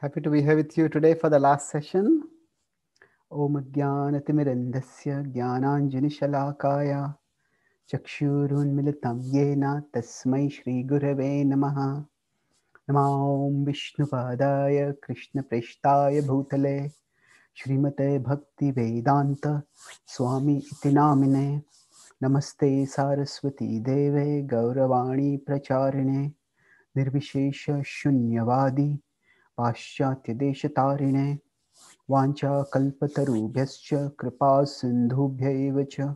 Happy to be here with you today for the last session. Om gyananjani shalakaya chakshurun Chakshurunmilitam Yena Tasmai Shri Gurave Namaha Namaom padaya Krishna prishtaya Bhutale Srimate Bhakti Vedanta Swami Itinamine Namaste Saraswati Deve Gauravani Pracharine Nirvishesha Shunyavadi पाश्चात्य देश तारिणे वाचा कल्पतरुभ्य कृपा सिंधुभ्य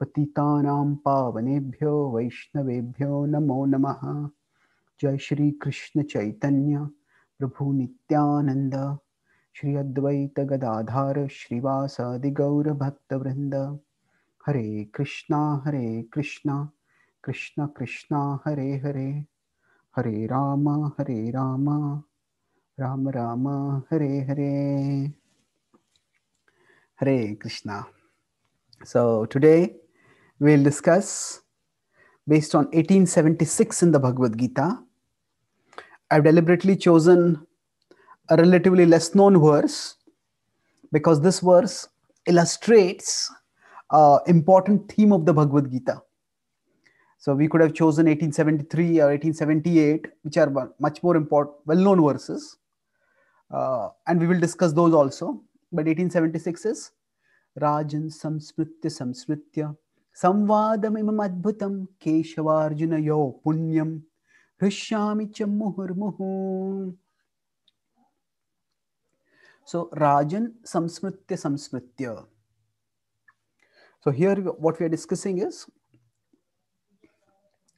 पति पावनेभ्यो वैष्णवेभ्यो नमो नम जय श्री कृष्ण चैतन्य प्रभु नित्यानंद श्री अद्वैत गदाधार श्रीवासादि गौर भक्तवृंद हरे कृष्णा हरे कृष्णा कृष्ण कृष्णा हरे हरे हरे राम हरे Ram Ram Ram Hare Hare, hare krishna so today we'll discuss based on 1876 in the bhagavad gita i've deliberately chosen a relatively less known verse because this verse illustrates an uh, important theme of the bhagavad gita so we could have chosen 1873 or 1878 which are much more important well known verses uh, and we will discuss those also. But 1876 is Rajan Samsmritya Samsmritya संवादमिमम् अद्भुतं केशवार्जुनयो पुण्यं हृष्यामि च मुहुर्मुहु So Rajan Samsmritya Samsmritya. So here what we are discussing is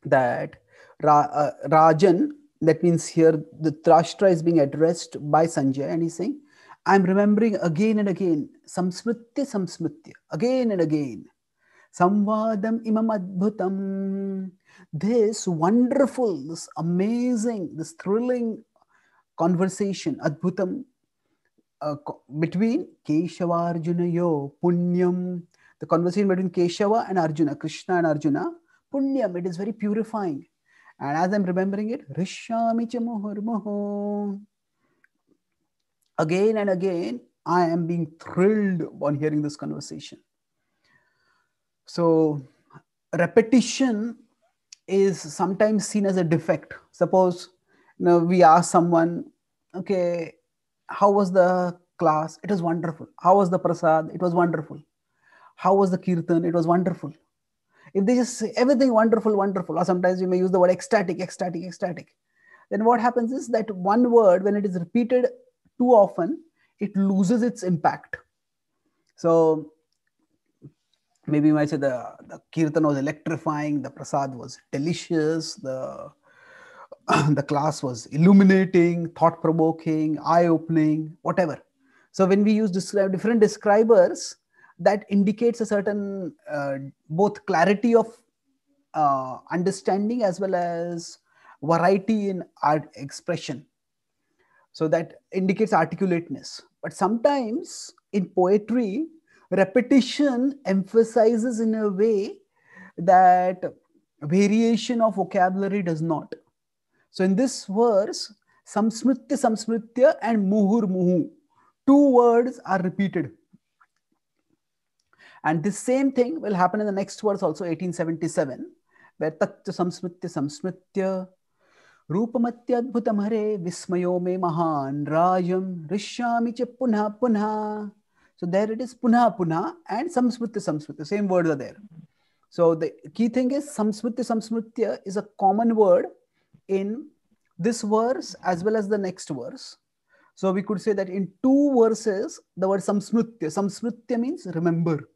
that Ra, uh, Rajan that means here the Trashtra is being addressed by Sanjay and he's saying, I'm remembering again and again, samsmritya samsmritya, again and again. Samvadam imam adbhutam. This wonderful, this amazing, this thrilling conversation, adbhutam, uh, between Keshava Arjuna yo, punyam. The conversation between Keshava and Arjuna, Krishna and Arjuna, punyam, it is very purifying and as I'm remembering it, Again and again, I am being thrilled upon hearing this conversation. So, repetition is sometimes seen as a defect. Suppose you know, we ask someone, okay, how was the class? It was wonderful. How was the prasad? It was wonderful. How was the kirtan? It was wonderful. If they just say everything wonderful, wonderful, or sometimes we may use the word ecstatic, ecstatic, ecstatic, then what happens is that one word, when it is repeated too often, it loses its impact. So maybe you might say the, the kirtan was electrifying, the prasad was delicious, the the class was illuminating, thought provoking, eye opening, whatever. So when we use different describers, that indicates a certain uh, both clarity of uh, understanding as well as variety in art expression so that indicates articulateness but sometimes in poetry repetition emphasizes in a way that variation of vocabulary does not so in this verse samsmritya samsmritya and muhur muhu two words are repeated and the same thing will happen in the next verse, also 1877, where Tatya Samsmitya Samsmitya रूपमत्यद्भुतमहरे विस्मयो मे महान् राजं ऋष्यामि च पुनः so there it is punah punah and samsmritya samsmritya same words are there so the key thing is samsmritya samsmritya is a common word in this verse as well as the next verse so we could say that in two verses the word samsmritya samsmritya means remember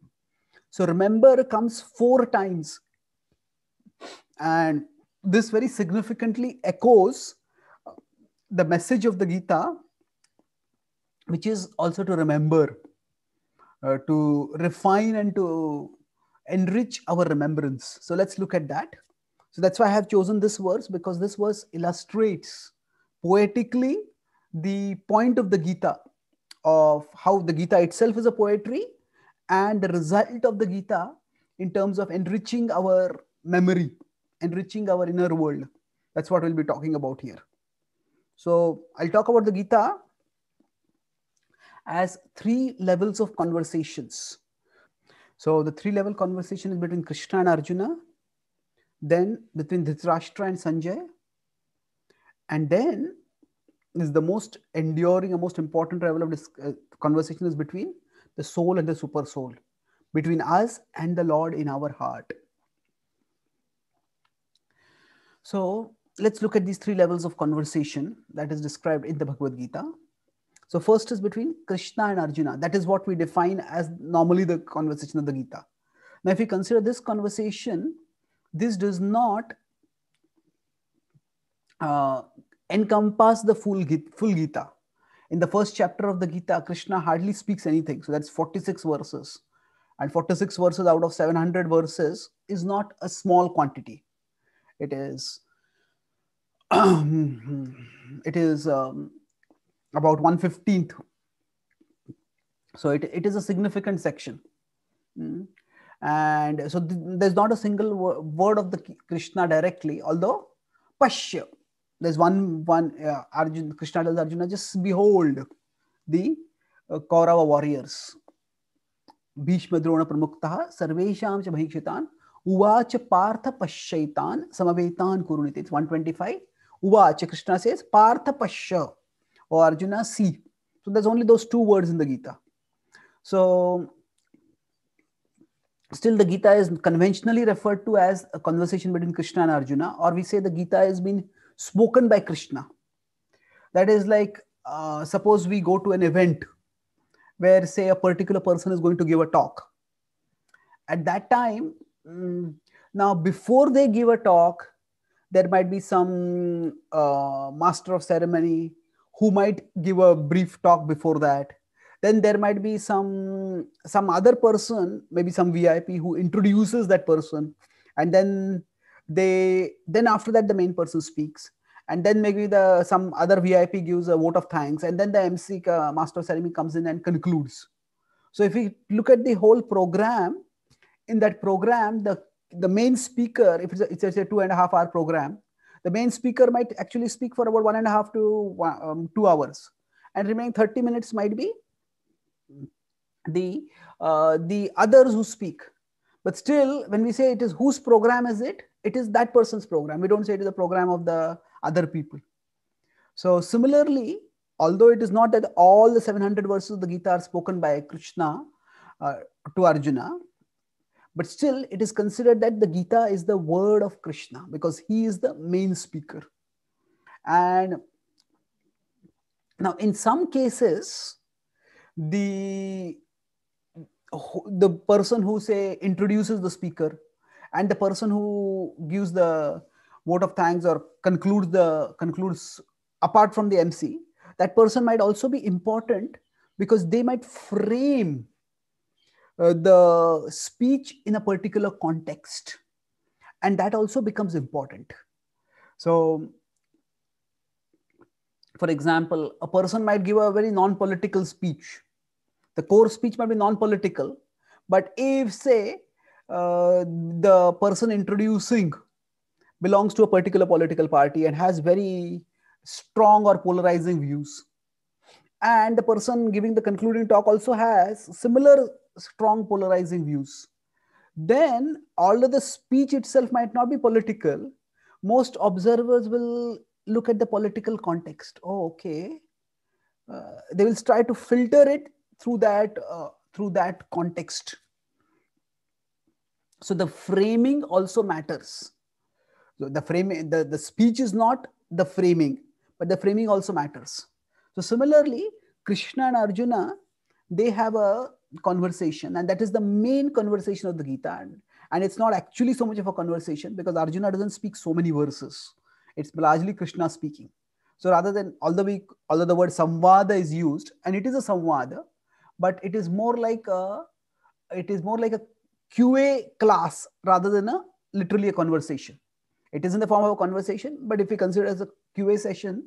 so remember comes four times. And this very significantly echoes uh, the message of the Gita, which is also to remember, uh, to refine and to enrich our remembrance. So let's look at that. So that's why I have chosen this verse because this verse illustrates poetically the point of the Gita, of how the Gita itself is a poetry and the result of the Gita in terms of enriching our memory, enriching our inner world. That's what we'll be talking about here. So I'll talk about the Gita as three levels of conversations. So the three level conversation is between Krishna and Arjuna, then between Dhritarashtra and Sanjay, and then is the most enduring and most important level of this uh, conversation is between the soul and the super soul, between us and the Lord in our heart. So let's look at these three levels of conversation that is described in the Bhagavad Gita. So, first is between Krishna and Arjuna. That is what we define as normally the conversation of the Gita. Now, if we consider this conversation, this does not uh, encompass the full, full Gita in the first chapter of the Gita, Krishna hardly speaks anything. So that's 46 verses. And 46 verses out of 700 verses is not a small quantity. It is, it is um, about 115th. So it, it is a significant section. Hmm. And so th- there's not a single word of the Krishna directly, although Pashya, there's one one uh, Arjun Krishna tells Arjuna, just behold the uh, Kaurava warriors. Bhishma Drona Pramuktaha Sarvesham Uva Uvacha Partha Pashaitan Samavetan Kurunit. It's 125. Uvacha Krishna says Partha Pasha or oh, Arjuna see. So there's only those two words in the Gita. So still the Gita is conventionally referred to as a conversation between Krishna and Arjuna, or we say the Gita has been spoken by krishna that is like uh, suppose we go to an event where say a particular person is going to give a talk at that time mm, now before they give a talk there might be some uh, master of ceremony who might give a brief talk before that then there might be some some other person maybe some vip who introduces that person and then they then after that the main person speaks and then maybe the some other vip gives a vote of thanks and then the mc uh, master of ceremony comes in and concludes so if we look at the whole program in that program the the main speaker if it's a, it's a two and a half hour program the main speaker might actually speak for about one and a half to one, um, two hours and remaining 30 minutes might be the uh, the others who speak but still, when we say it is whose program is it, it is that person's program. We don't say it is the program of the other people. So similarly, although it is not that all the 700 verses of the Gita are spoken by Krishna uh, to Arjuna, but still it is considered that the Gita is the word of Krishna because he is the main speaker. And now, in some cases, the the person who say introduces the speaker and the person who gives the vote of thanks or concludes the concludes apart from the mc that person might also be important because they might frame uh, the speech in a particular context and that also becomes important so for example a person might give a very non political speech the core speech might be non-political, but if say uh, the person introducing belongs to a particular political party and has very strong or polarizing views and the person giving the concluding talk also has similar strong polarizing views then although the speech itself might not be political most observers will look at the political context oh okay uh, they will try to filter it through that uh, through that context so the framing also matters so the frame, the, the speech is not the framing but the framing also matters so similarly krishna and arjuna they have a conversation and that is the main conversation of the gita and, and it's not actually so much of a conversation because arjuna doesn't speak so many verses it's largely krishna speaking so rather than although we although the word samvada is used and it is a samvada but it is more like a it is more like a qa class rather than a literally a conversation it is in the form of a conversation but if we consider as a qa session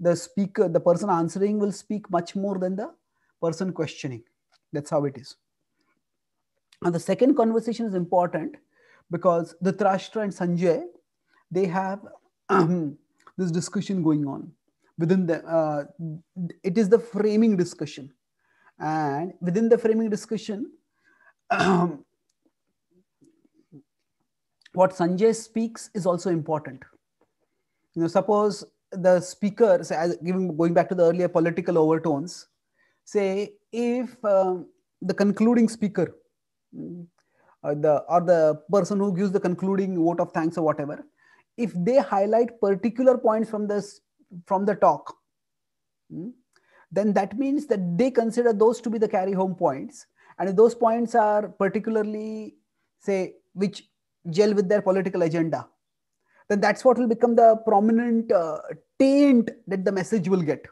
the speaker the person answering will speak much more than the person questioning that's how it is and the second conversation is important because the Trashtra and Sanjay, they have um, this discussion going on within the. Uh, it is the framing discussion. And within the framing discussion, um, what Sanjay speaks is also important. You know, suppose the speaker, say, giving, going back to the earlier political overtones, say if um, the concluding speaker mm, or the, or the person who gives the concluding vote of thanks or whatever, if they highlight particular points from this from the talk, mm, then that means that they consider those to be the carry home points. And if those points are particularly, say, which gel with their political agenda, then that's what will become the prominent uh, taint that the message will get.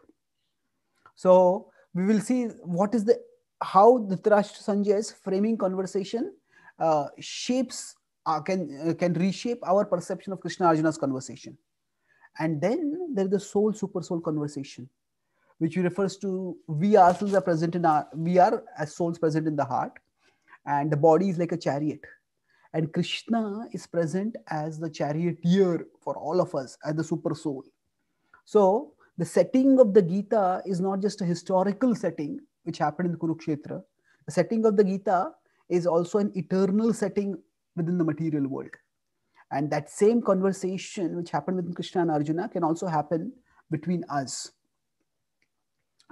So we will see what is the how Dhritarashtra Sanjay's framing conversation uh, shapes uh, can uh, can reshape our perception of Krishna Arjuna's conversation. And then there is the soul super soul conversation which refers to we ourselves are present in our we are as souls present in the heart and the body is like a chariot and krishna is present as the charioteer for all of us as the super soul so the setting of the gita is not just a historical setting which happened in kurukshetra the setting of the gita is also an eternal setting within the material world and that same conversation which happened with krishna and arjuna can also happen between us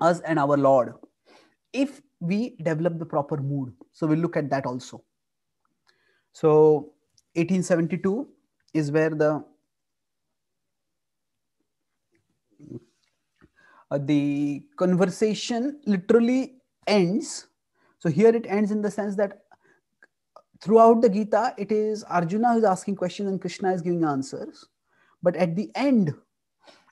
us and our Lord if we develop the proper mood. So we'll look at that also. So 1872 is where the uh, the conversation literally ends. So here it ends in the sense that throughout the Gita, it is Arjuna who's asking questions and Krishna is giving answers. But at the end,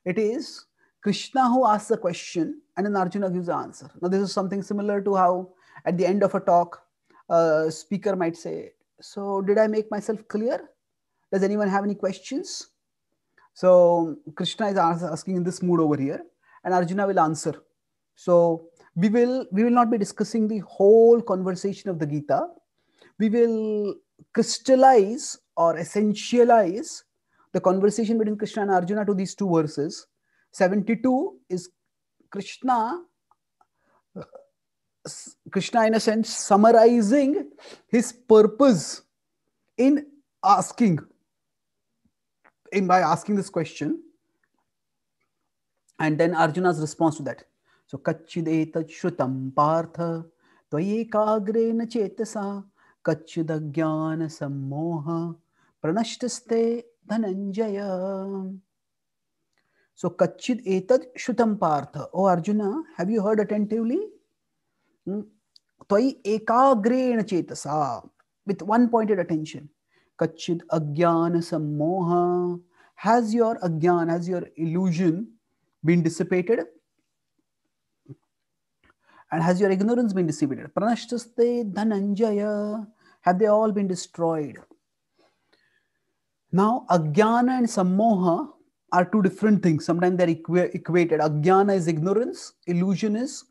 it is Krishna who asks the question and then Arjuna gives the answer. Now, this is something similar to how at the end of a talk, a speaker might say, So, did I make myself clear? Does anyone have any questions? So, Krishna is asking in this mood over here, and Arjuna will answer. So, we will, we will not be discussing the whole conversation of the Gita. We will crystallize or essentialize the conversation between Krishna and Arjuna to these two verses. 72 is Krishna, Krishna in a sense summarizing his purpose in asking, in by asking this question, and then Arjuna's response to that. So kachideta shrutam partha tvayekagre chetasa kachidagyan sammoha pranashtaste dhananjaya. So kachid etad shutam partha. Oh Arjuna, have you heard attentively? Toi ekagrena chetasa. With one pointed attention. Kachid agyana sammoha. Has your agyan, has your illusion been dissipated? And has your ignorance been dissipated? Pranashtaste dhananjaya. Have they all been destroyed? Now, agyana and sammoha are two different things. Sometimes they're equa- equated. Ajnana is ignorance, illusion is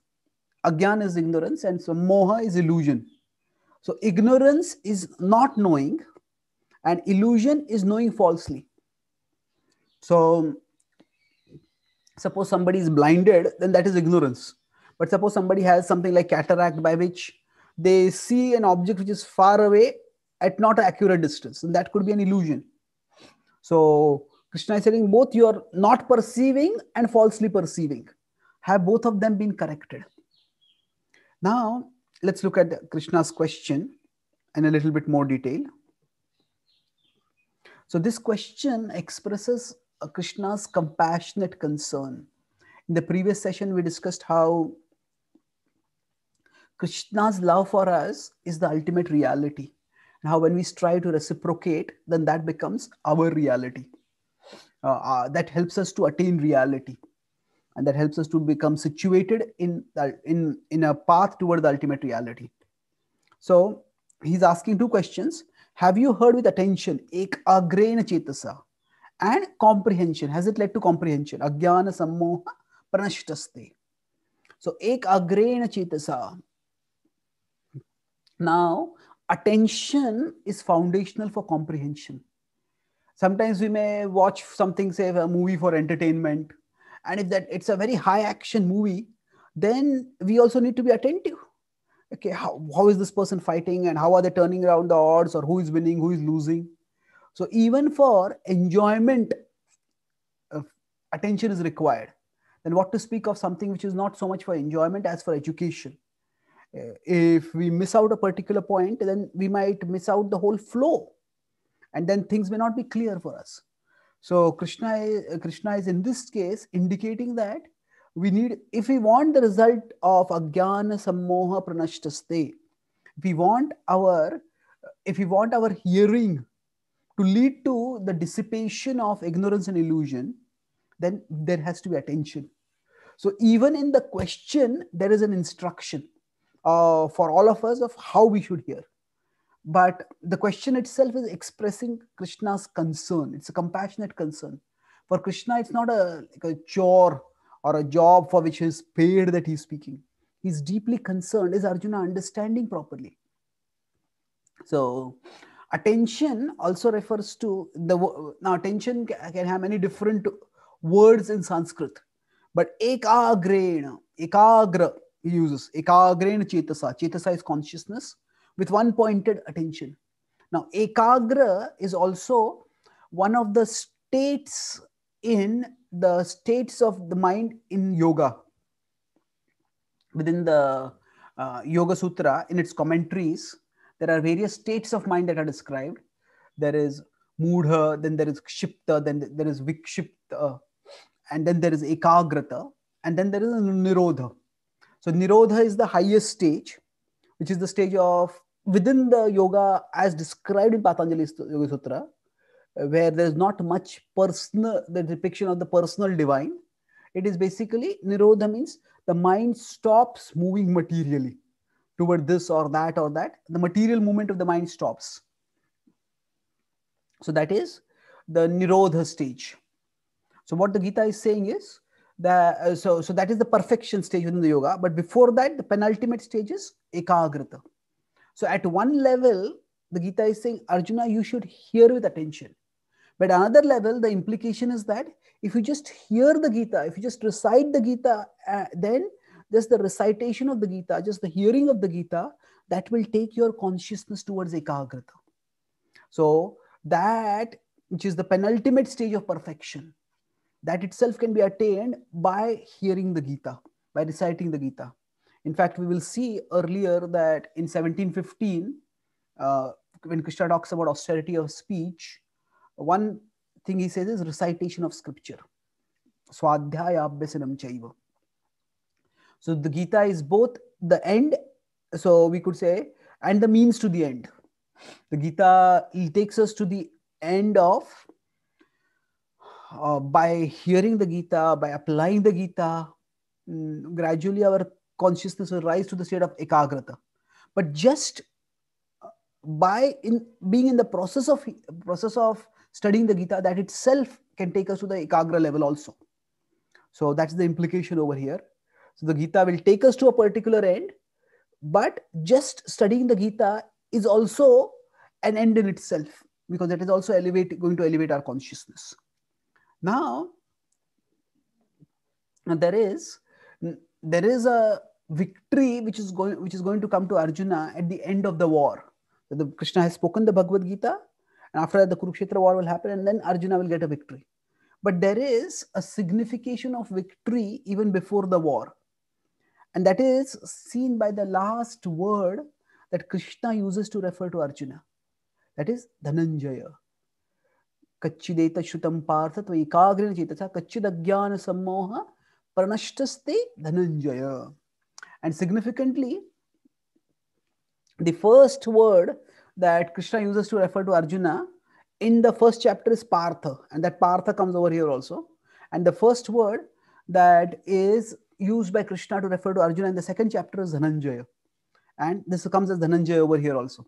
ajnana is ignorance, and so moha is illusion. So ignorance is not knowing, and illusion is knowing falsely. So suppose somebody is blinded, then that is ignorance. But suppose somebody has something like cataract by which they see an object which is far away at not accurate distance, and that could be an illusion. So Krishna is saying both you are not perceiving and falsely perceiving. Have both of them been corrected? Now, let's look at Krishna's question in a little bit more detail. So, this question expresses uh, Krishna's compassionate concern. In the previous session, we discussed how Krishna's love for us is the ultimate reality. Now, when we strive to reciprocate, then that becomes our reality. Uh, uh, that helps us to attain reality and that helps us to become situated in in in a path toward the ultimate reality so he's asking two questions have you heard with attention ek agrain chetasa and comprehension has it led to comprehension agyana sammoha pranashtaste so ek agrain chetasa now attention is foundational for comprehension sometimes we may watch something say a movie for entertainment and if that it's a very high action movie then we also need to be attentive okay how, how is this person fighting and how are they turning around the odds or who is winning who is losing so even for enjoyment uh, attention is required then what to speak of something which is not so much for enjoyment as for education uh, if we miss out a particular point then we might miss out the whole flow and then things may not be clear for us so krishna krishna is in this case indicating that we need if we want the result of agyana sammoha pranashtaste if we want our if we want our hearing to lead to the dissipation of ignorance and illusion then there has to be attention so even in the question there is an instruction uh, for all of us of how we should hear but the question itself is expressing Krishna's concern. It's a compassionate concern. For Krishna, it's not a, like a chore or a job for which he's paid that he's speaking. He's deeply concerned. Is Arjuna understanding properly? So, attention also refers to the now attention can have many different words in Sanskrit, but ekagrena, ekagra he uses ekagrena chetasa. Chetasa is consciousness, with one pointed attention. Now, Ekagra is also one of the states in the states of the mind in yoga. Within the uh, Yoga Sutra, in its commentaries, there are various states of mind that are described. There is Mudha, then there is Kshipta, then there is Vikshipta, and then there is Ekagrata, and then there is Nirodha. So Nirodha is the highest stage which is the stage of within the yoga as described in Patanjali's Yoga Sutra, uh, where there is not much personal, the depiction of the personal divine. It is basically Nirodha means the mind stops moving materially toward this or that or that. The material movement of the mind stops. So that is the Nirodha stage. So what the Gita is saying is the uh, so so that is the perfection stage within the yoga. But before that, the penultimate stage is ekagrita. So at one level, the Gita is saying, Arjuna, you should hear with attention. But another level, the implication is that if you just hear the Gita, if you just recite the Gita, uh, then just the recitation of the Gita, just the hearing of the Gita, that will take your consciousness towards ekagrita. So that, which is the penultimate stage of perfection, that itself can be attained by hearing the Gita, by reciting the Gita. In fact, we will see earlier that in 1715, uh, when Krishna talks about austerity of speech, one thing he says is recitation of scripture. Swadhyayabhyasanam chaiva. So the Gita is both the end, so we could say, and the means to the end. The Gita it takes us to the end of uh, by hearing the Gita, by applying the Gita, mm, gradually our consciousness will rise to the state of ekagrata but just uh, by in being in the process of process of studying the gita that itself can take us to the ekagra level also so that's the implication over here so the gita will take us to a particular end but just studying the gita is also an end in itself because that is also elevate going to elevate our consciousness now there is there is a victory which is going which is going to come to Arjuna at the end of the war. So the Krishna has spoken the Bhagavad Gita, and after that the Kurukshetra war will happen, and then Arjuna will get a victory. But there is a signification of victory even before the war, and that is seen by the last word that Krishna uses to refer to Arjuna. That is Dhananjaya. कच्चिदेत श्रुतम Partha त्वैकाग्रेण चेतसा कच्चिदज्ञान सम्मोह प्रणष्टस्ते Dhananjay and significantly, the first word that Krishna uses to refer to Arjuna in the first chapter is Partha, and that Partha comes over here also. And the first word that is used by Krishna to refer to Arjuna in the second chapter is Dhananjaya. And this comes as Dhananjaya over here also.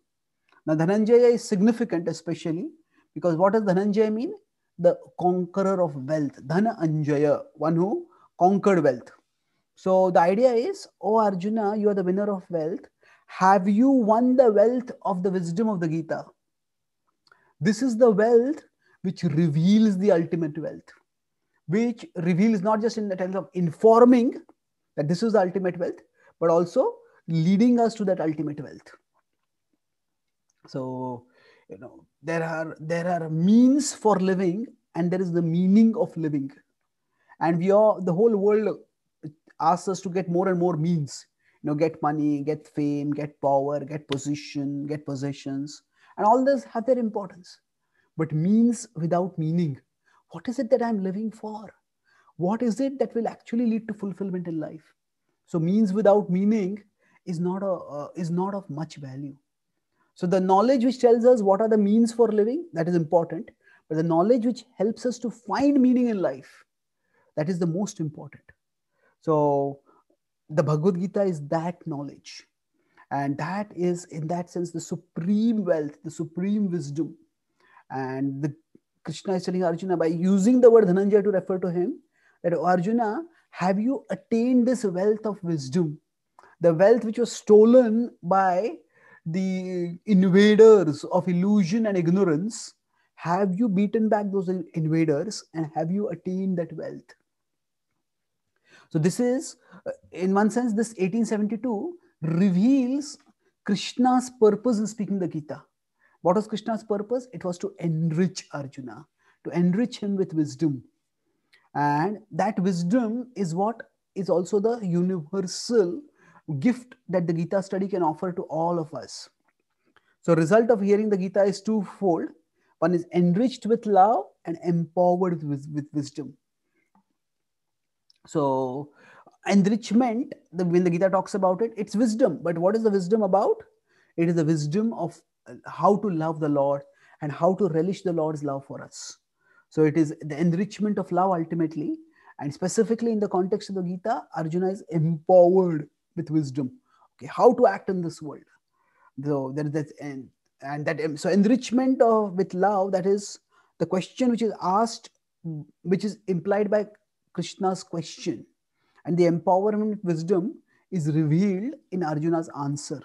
Now, Dhananjaya is significant, especially because what does Dhananjaya mean? The conqueror of wealth. Dhananjaya, one who conquered wealth. So the idea is, oh Arjuna, you are the winner of wealth. Have you won the wealth of the wisdom of the Gita? This is the wealth which reveals the ultimate wealth, which reveals not just in the terms of informing that this is the ultimate wealth, but also leading us to that ultimate wealth. So, you know, there are there are means for living, and there is the meaning of living, and we are the whole world asks us to get more and more means you know get money get fame get power get position get possessions and all this have their importance but means without meaning what is it that i'm living for what is it that will actually lead to fulfillment in life so means without meaning is not a uh, is not of much value so the knowledge which tells us what are the means for living that is important but the knowledge which helps us to find meaning in life that is the most important so the Bhagavad Gita is that knowledge. And that is, in that sense, the supreme wealth, the supreme wisdom. And the Krishna is telling Arjuna by using the word Dhananjaya to refer to him that oh, Arjuna, have you attained this wealth of wisdom? The wealth which was stolen by the invaders of illusion and ignorance. Have you beaten back those invaders and have you attained that wealth? So this is, uh, in one sense, this 1872 reveals Krishna's purpose in speaking the Gita. What was Krishna's purpose? It was to enrich Arjuna, to enrich him with wisdom. And that wisdom is what is also the universal gift that the Gita study can offer to all of us. So result of hearing the Gita is twofold. One is enriched with love and empowered with, with wisdom. So enrichment, the, when the Gita talks about it, it's wisdom. But what is the wisdom about? It is the wisdom of uh, how to love the Lord and how to relish the Lord's love for us. So it is the enrichment of love ultimately. And specifically in the context of the Gita, Arjuna is empowered with wisdom. Okay, how to act in this world. So that and and that um, so enrichment of with love that is the question which is asked, which is implied by Krishna's question. And the empowerment wisdom is revealed in Arjuna's answer.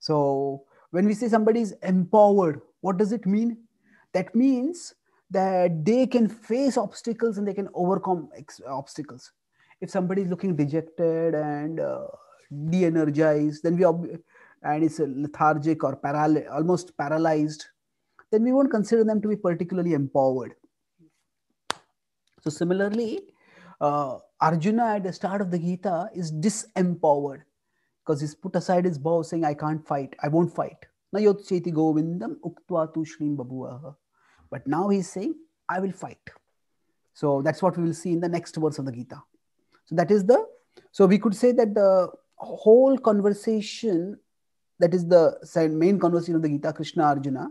So, when we say somebody is empowered, what does it mean? That means that they can face obstacles and they can overcome ex- obstacles. If somebody is looking dejected and uh, de energized, then we ob- and it's lethargic or paral- almost paralyzed, then we won't consider them to be particularly empowered. So, similarly, uh, Arjuna at the start of the Gita is disempowered because he's put aside his bow saying, I can't fight, I won't fight. Nayot cheti govindam uktva tu But now he's saying, I will fight. So that's what we will see in the next verse of the Gita. So that is the, so we could say that the whole conversation, that is the main conversation of the Gita, Krishna Arjuna,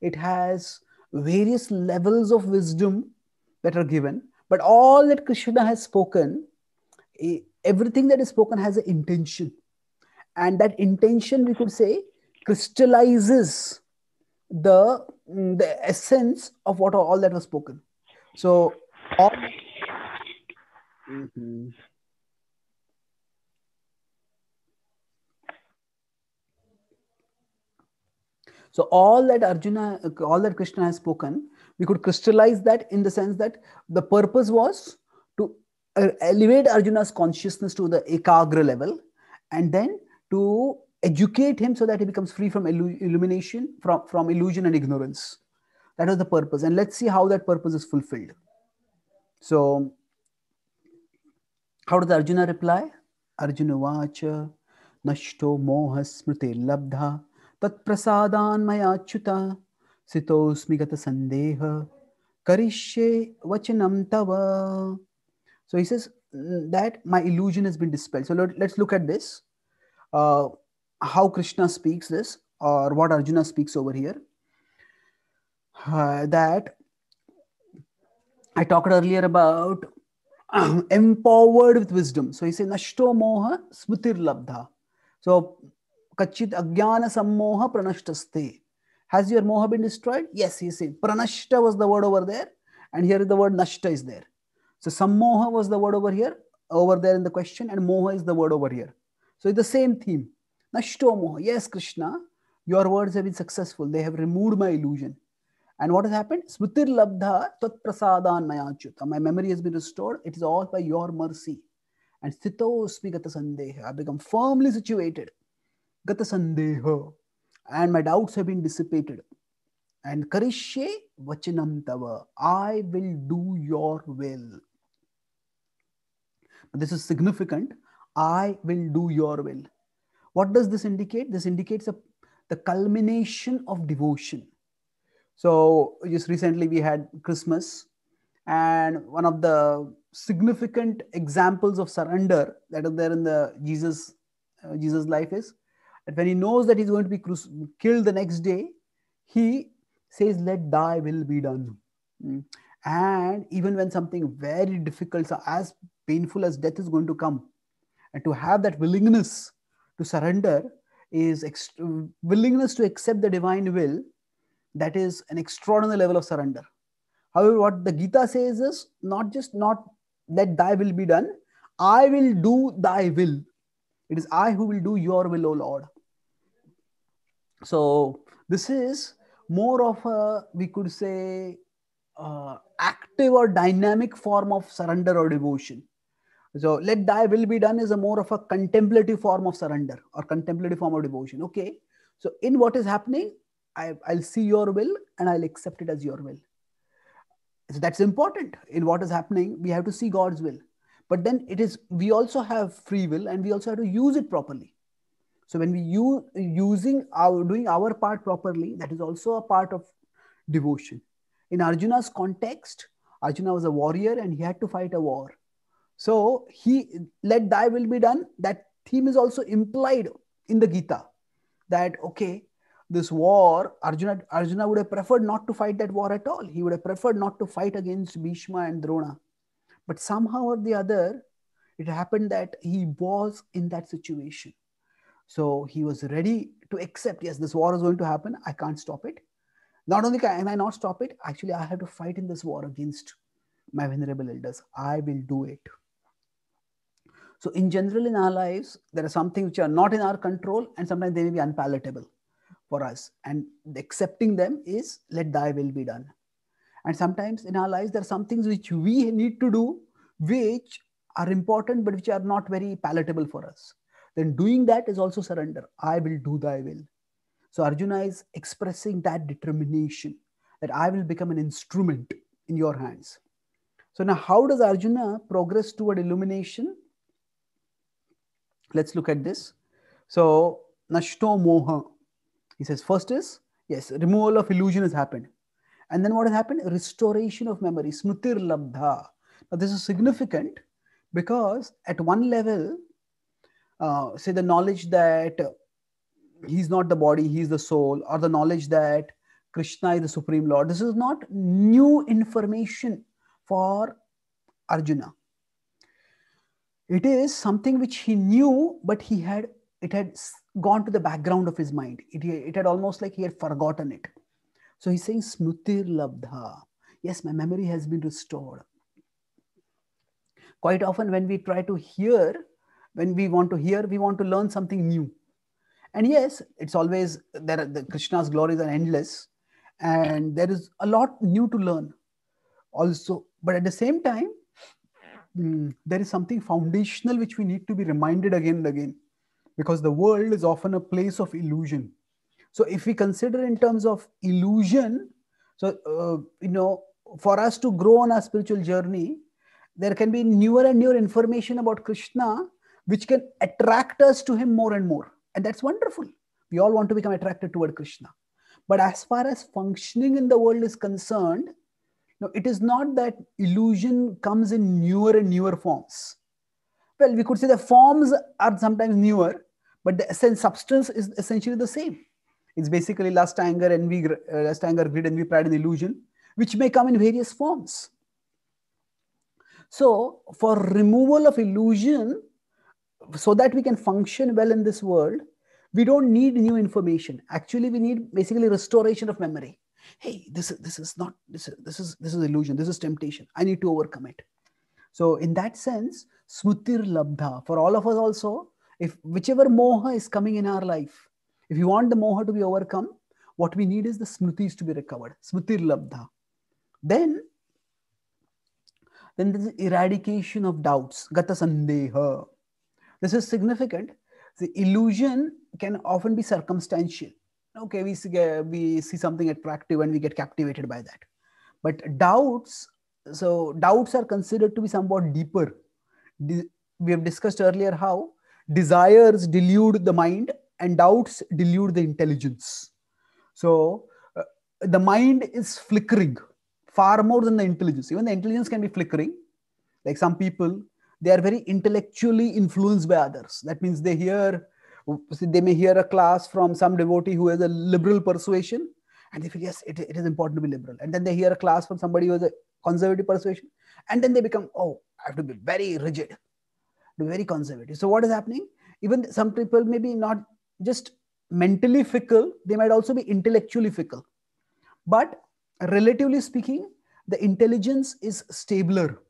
it has various levels of wisdom that are given but all that Krishna has spoken, everything that is spoken has an intention. And that intention, we could say, crystallizes the, mm, the essence of what all that was spoken. So, all. Mm-hmm. So all that Arjuna, all that Krishna has spoken we could crystallize that in the sense that the purpose was to uh, elevate Arjuna's consciousness to the ekagra level and then to educate him so that he becomes free from illumination, from, from illusion and ignorance. That was the purpose. And let's see how that purpose is fulfilled. So, how does Arjuna reply? Arjuna vacha nashto moha smriti labdha tat prasadan maya chuta karishye vachanam tava so he says mm, that my illusion has been dispelled so let, us look at this uh, how krishna speaks this or what arjuna speaks over here uh, that i talked earlier about empowered with wisdom so he says nashto moha smutir labdha so kachit agyana sammoha pranashtaste has your moha been destroyed? Yes, he said. Pranashta was the word over there. And here the word nashta is there. So sammoha was the word over here, over there in the question. And moha is the word over here. So it's the same theme. Nashto moha. Yes, Krishna, your words have been successful. They have removed my illusion. And what has happened? Smutir labdha tat prasadan mayachuta. My memory has been restored. It is all by your mercy. And sthitosmi gata sandeha. I become firmly situated. Gata sandeha and my doubts have been dissipated. And Karishye Vachanam Tava, I will do your will. this is significant. I will do your will. What does this indicate? This indicates a, the culmination of devotion. So, just recently we had Christmas, and one of the significant examples of surrender that are there in the Jesus uh, Jesus life is that when he knows that he's going to be killed the next day, he says, Let thy will be done. Hmm. And even when something very difficult, so as painful as death is going to come, and to have that willingness to surrender is willingness to accept the divine will, that is an extraordinary level of surrender. However, what the Gita says is not just not let thy will be done, I will do thy will. It is I who will do your will, O Lord. So this is more of a, we could say, uh, active or dynamic form of surrender or devotion. So let thy will be done is a more of a contemplative form of surrender or contemplative form of devotion. Okay. So in what is happening, I, I'll see your will and I'll accept it as your will. So that's important. In what is happening, we have to see God's will but then it is we also have free will and we also have to use it properly so when we use using our doing our part properly that is also a part of devotion in arjuna's context arjuna was a warrior and he had to fight a war so he let thy will be done that theme is also implied in the gita that okay this war arjuna arjuna would have preferred not to fight that war at all he would have preferred not to fight against bhishma and drona but somehow or the other, it happened that he was in that situation. So he was ready to accept, yes, this war is going to happen. I can't stop it. Not only can I not stop it, actually, I have to fight in this war against my venerable elders. I will do it. So, in general, in our lives, there are some things which are not in our control, and sometimes they may be unpalatable for us. And accepting them is let thy will be done. And sometimes in our lives, there are some things which we need to do, which are important, but which are not very palatable for us. Then doing that is also surrender. I will do thy will. So Arjuna is expressing that determination that I will become an instrument in your hands. So now, how does Arjuna progress toward illumination? Let's look at this. So, Nashto Moha. He says, first is, yes, removal of illusion has happened. And then what has happened? Restoration of memory, smutir labdha. Now, this is significant because at one level, uh, say the knowledge that he's not the body, he's the soul, or the knowledge that Krishna is the Supreme Lord, this is not new information for Arjuna. It is something which he knew, but he had it had gone to the background of his mind. It, it had almost like he had forgotten it. So he's saying smutir labdha. Yes, my memory has been restored. Quite often, when we try to hear, when we want to hear, we want to learn something new. And yes, it's always there. the Krishna's glories are endless, and there is a lot new to learn. Also, but at the same time, mm, there is something foundational which we need to be reminded again and again, because the world is often a place of illusion so if we consider in terms of illusion, so uh, you know, for us to grow on our spiritual journey, there can be newer and newer information about Krishna, which can attract us to Him more and more, and that's wonderful. We all want to become attracted toward Krishna, but as far as functioning in the world is concerned, no, it is not that illusion comes in newer and newer forms. Well, we could say the forms are sometimes newer, but the essence substance is essentially the same. It's basically lust, anger, envy, uh, lust, anger, greed, envy, pride, and illusion, which may come in various forms. So, for removal of illusion, so that we can function well in this world, we don't need new information. Actually, we need basically restoration of memory. Hey, this this is not this is this is this is illusion. This is temptation. I need to overcome it. So, in that sense, smutir labdha for all of us also. If whichever moha is coming in our life, if you want the moha to be overcome, what we need is the smritis to be recovered, smritir labdha. Then, then there's eradication of doubts, gata sandeha. This is significant. The illusion can often be circumstantial. Okay, we see, we see something attractive and we get captivated by that. But doubts, so doubts are considered to be somewhat deeper. We have discussed earlier how desires delude the mind and doubts delude the intelligence. So uh, the mind is flickering far more than the intelligence. Even the intelligence can be flickering. Like some people, they are very intellectually influenced by others. That means they hear, they may hear a class from some devotee who has a liberal persuasion and they feel, yes, it, it is important to be liberal. And then they hear a class from somebody who has a conservative persuasion and then they become, oh, I have to be very rigid, to be very conservative. So what is happening? Even some people maybe not just mentally fickle, they might also be intellectually fickle. But relatively speaking, the intelligence is stabler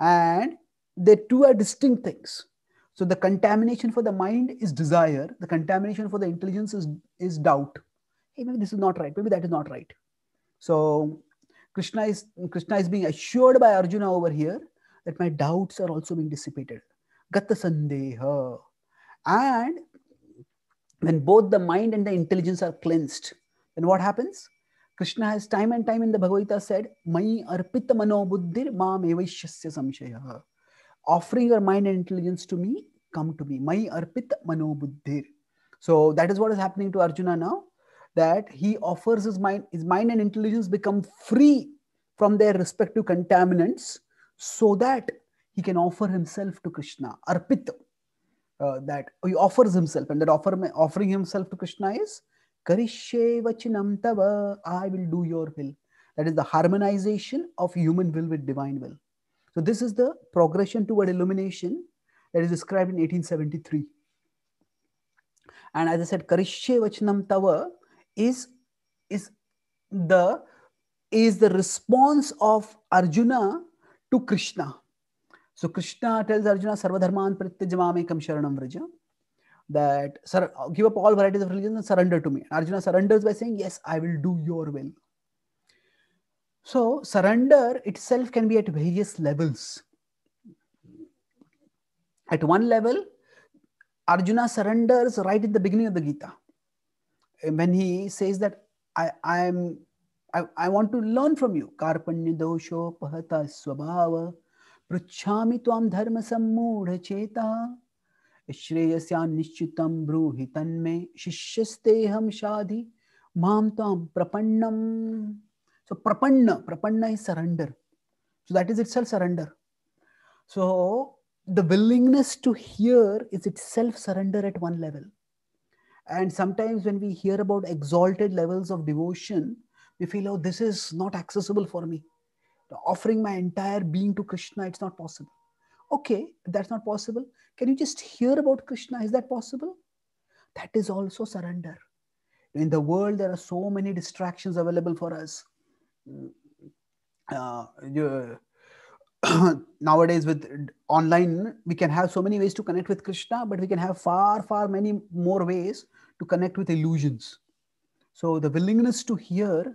and they two are distinct things. So the contamination for the mind is desire, the contamination for the intelligence is, is doubt. Hey, maybe this is not right, maybe that is not right. So Krishna is, Krishna is being assured by Arjuna over here that my doubts are also being dissipated. gatha sandeha. And when both the mind and the intelligence are cleansed, then what happens? Krishna has time and time in the Bhagavad Gita said, Mai arpita mano buddhir maam evaishyasya samshaya. Offering your mind and intelligence to me, come to me. Mai arpita mano buddhir. So that is what is happening to Arjuna now, that he offers his mind, his mind and intelligence become free from their respective contaminants so that he can offer himself to Krishna. Arpita uh, that he offers himself, and that offer, offering himself to Krishna is Karishevachinam tava, I will do your will. That is the harmonization of human will with divine will. So, this is the progression toward illumination that is described in 1873. And as I said, Karishevachinam tava is, is the is the response of Arjuna to Krishna. So Krishna tells Arjuna, Sarvadharman Pratyajamamekam Sharanam Vraja, that sir, give up all varieties of religion and surrender to me. Arjuna surrenders by saying, Yes, I will do your will. So surrender itself can be at various levels. At one level, Arjuna surrenders right at the beginning of the Gita. When he says that I, I am I, I want to learn from you. Karpanya dosho pahata swabhava पृछामि त्वां धर्म सम्मूढचेता श्रेयस्यान्निश्चितं ब्रूहि तन्मे शिष्यस्तेऽहं शाधि मां त्वां प्रपन्नं so prapanna prapanna is surrender so that is itself surrender so the willingness to hear is itself surrender at one level and sometimes when we hear about exalted levels of devotion we feel oh this is not acceptable for me offering my entire being to Krishna, it's not possible. Okay, that's not possible. Can you just hear about Krishna? Is that possible? That is also surrender. In the world, there are so many distractions available for us. Uh, you, nowadays with online we can have so many ways to connect with krishna but we can have far far many more ways to connect with illusions so the willingness to hear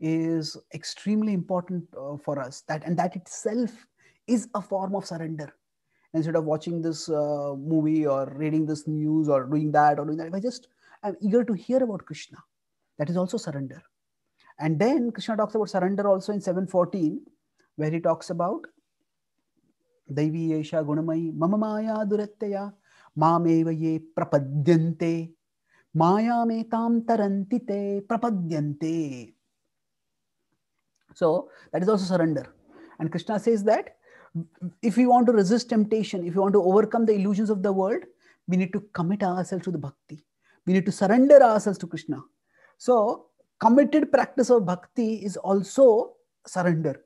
is extremely important uh, for us that and that itself is a form of surrender instead of watching this uh, movie or reading this news or doing that or doing that i just i am eager to hear about krishna that is also surrender and then krishna talks about surrender also in 714 where he talks about दैवी एषा गुणमयी मम माया दुरत्यया मामेव ये प्रपद्यन्ते मायामेतां तरन्ति tarantite prapadyante. So that is also surrender. And Krishna says that if we want to resist temptation, if we want to overcome the illusions of the world, we need to commit ourselves to the bhakti. We need to surrender ourselves to Krishna. So committed practice of bhakti is also surrender.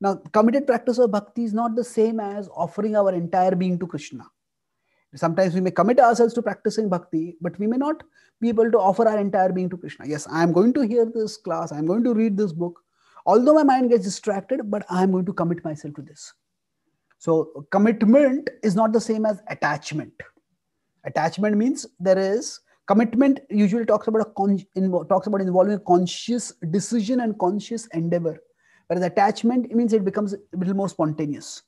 Now, committed practice of bhakti is not the same as offering our entire being to Krishna. Sometimes we may commit ourselves to practicing bhakti, but we may not be able to offer our entire being to Krishna. Yes, I am going to hear this class, I am going to read this book, although my mind gets distracted, but I'm going to commit myself to this. So, commitment is not the same as attachment. Attachment means there is commitment usually talks about a con- talks about involving a conscious decision and conscious endeavor whereas attachment means it becomes a little more spontaneous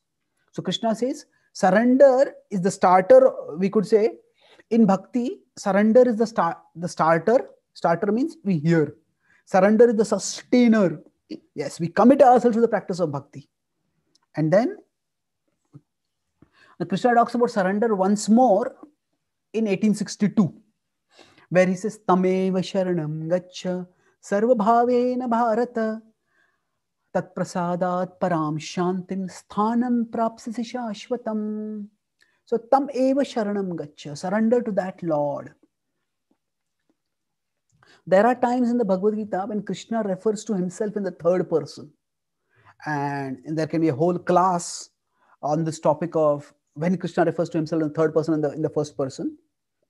so krishna says surrender is the starter we could say in bhakti surrender is the start the starter starter means we hear surrender is the sustainer yes, we commit ourselves to the practice of bhakti. And then the Krishna talks about surrender once more in 1862, where he says, Tameva sharanam gacha sarvabhavena bharata तत्प्रसादात् param शान्तिं sthanam प्राप्स्यसि शाश्वतम् So tam eva sharanam gacha, surrender to that Lord. There are times in the Bhagavad Gita when Krishna refers to himself in the third person. And, there can be a whole class on this topic of when Krishna refers to himself in the third person and the, in the first person.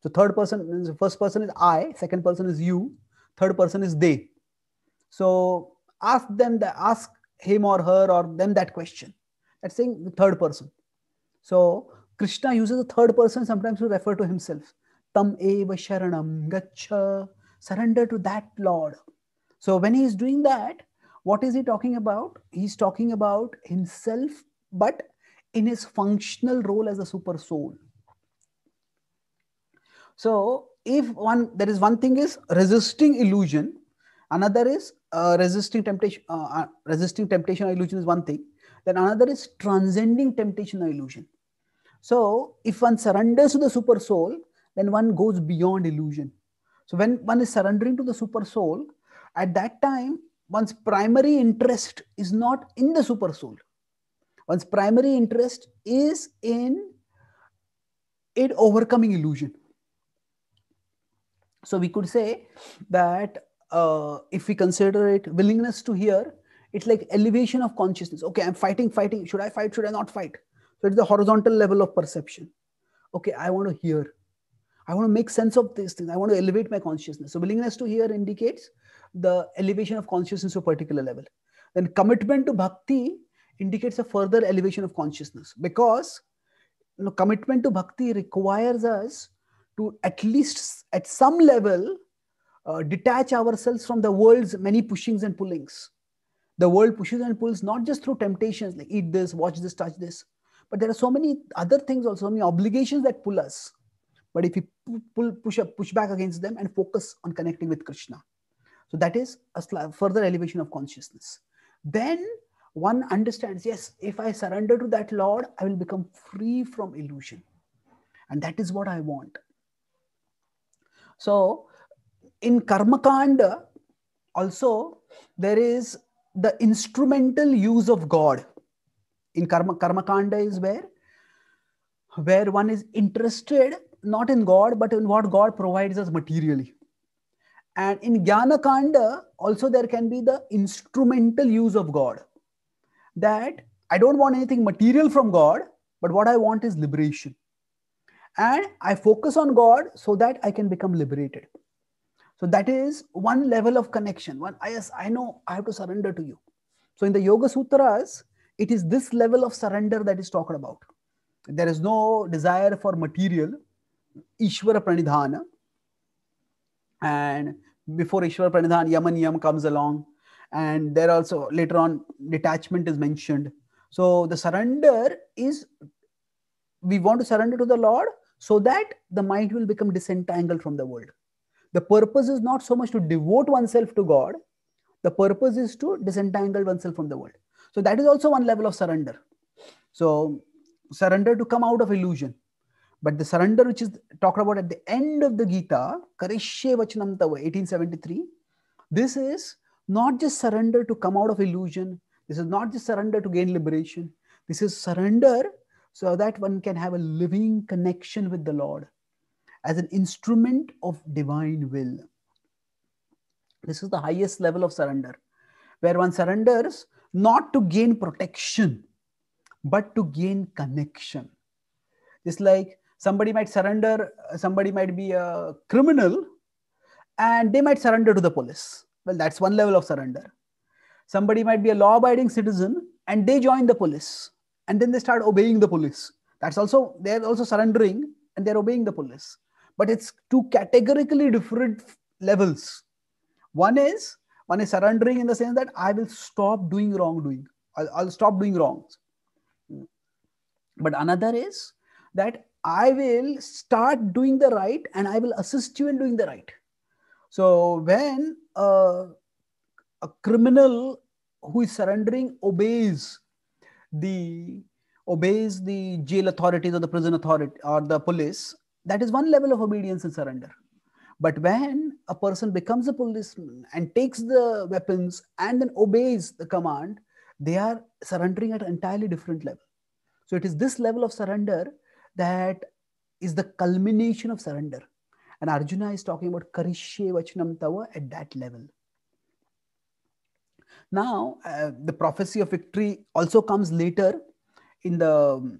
So third person, the first person is I, second person is you, third person is they. So ask them, the, ask him or her or them that question. That's saying the third person. So Krishna uses the third person sometimes to refer to himself. Tam eva sharanam gacha surrender to that Lord. So when he is doing that, what is he talking about? He's talking about himself, but in his functional role as a super soul. So if one, there is one thing is resisting illusion, another is uh, resisting temptation. Uh, uh resisting temptation or illusion is one thing. Then another is transcending temptation or illusion. So if one surrenders to the super soul, then one goes beyond illusion. So when one is surrendering to the super soul, at that time, one's primary interest is not in the super soul. One's primary interest is in it overcoming illusion. So we could say that uh, if we consider it willingness to hear, it's like elevation of consciousness. Okay, I'm fighting, fighting. Should I fight? Should I not fight? So it's the horizontal level of perception. Okay, I want to hear. I want to make sense of this thing. I want to elevate my consciousness. So willingness to hear indicates the elevation of consciousness to a particular level. Then commitment to bhakti indicates a further elevation of consciousness because you know, commitment to bhakti requires us to at least at some level uh, detach ourselves from the world's many pushings and pullings. The world pushes and pulls not just through temptations like eat this, watch this, touch this, but there are so many other things also, so many obligations that pull us but if you pull push up push back against them and focus on connecting with krishna so that is a further elevation of consciousness then one understands yes if i surrender to that lord i will become free from illusion and that is what i want so in karma kanda also there is the instrumental use of god in karma kanda is where where one is interested not in God, but in what God provides us materially. And in Jnana Kanda, also there can be the instrumental use of God. That I don't want anything material from God, but what I want is liberation. And I focus on God so that I can become liberated. So that is one level of connection. One, yes, I know I have to surrender to you. So in the Yoga Sutras, it is this level of surrender that is talked about. There is no desire for material, Ishwara Pranidhana. And before Ishwara Pranidhana, Yamaniyam comes along. And there also later on, detachment is mentioned. So the surrender is we want to surrender to the Lord so that the mind will become disentangled from the world. The purpose is not so much to devote oneself to God, the purpose is to disentangle oneself from the world. So that is also one level of surrender. So surrender to come out of illusion. But the surrender, which is talked about at the end of the Gita, Karishye Vachanam Tava, 1873, this is not just surrender to come out of illusion. This is not just surrender to gain liberation. This is surrender so that one can have a living connection with the Lord as an instrument of divine will. This is the highest level of surrender, where one surrenders not to gain protection, but to gain connection. It's like somebody might surrender uh, somebody might be a criminal and they might surrender to the police well that's one level of surrender somebody might be a law abiding citizen and they join the police and then they start obeying the police that's also they're also surrendering and they're obeying the police but it's two categorically different levels one is one is surrendering in the sense that i will stop doing wrongdoing I'll, I'll stop doing wrongs but another is that I will start doing the right and I will assist you in doing the right. So when a criminal who is surrendering obeys the obeys the jail authorities or the prison authority or the police, that is one level of obedience and surrender. But when a person becomes a policeman and takes the weapons and then obeys the command, they are surrendering at an entirely different level. So it is this level of surrender that is the culmination of surrender. And Arjuna is talking about Karishye Vachanam Tava at that level. Now, uh, the prophecy of victory also comes later in the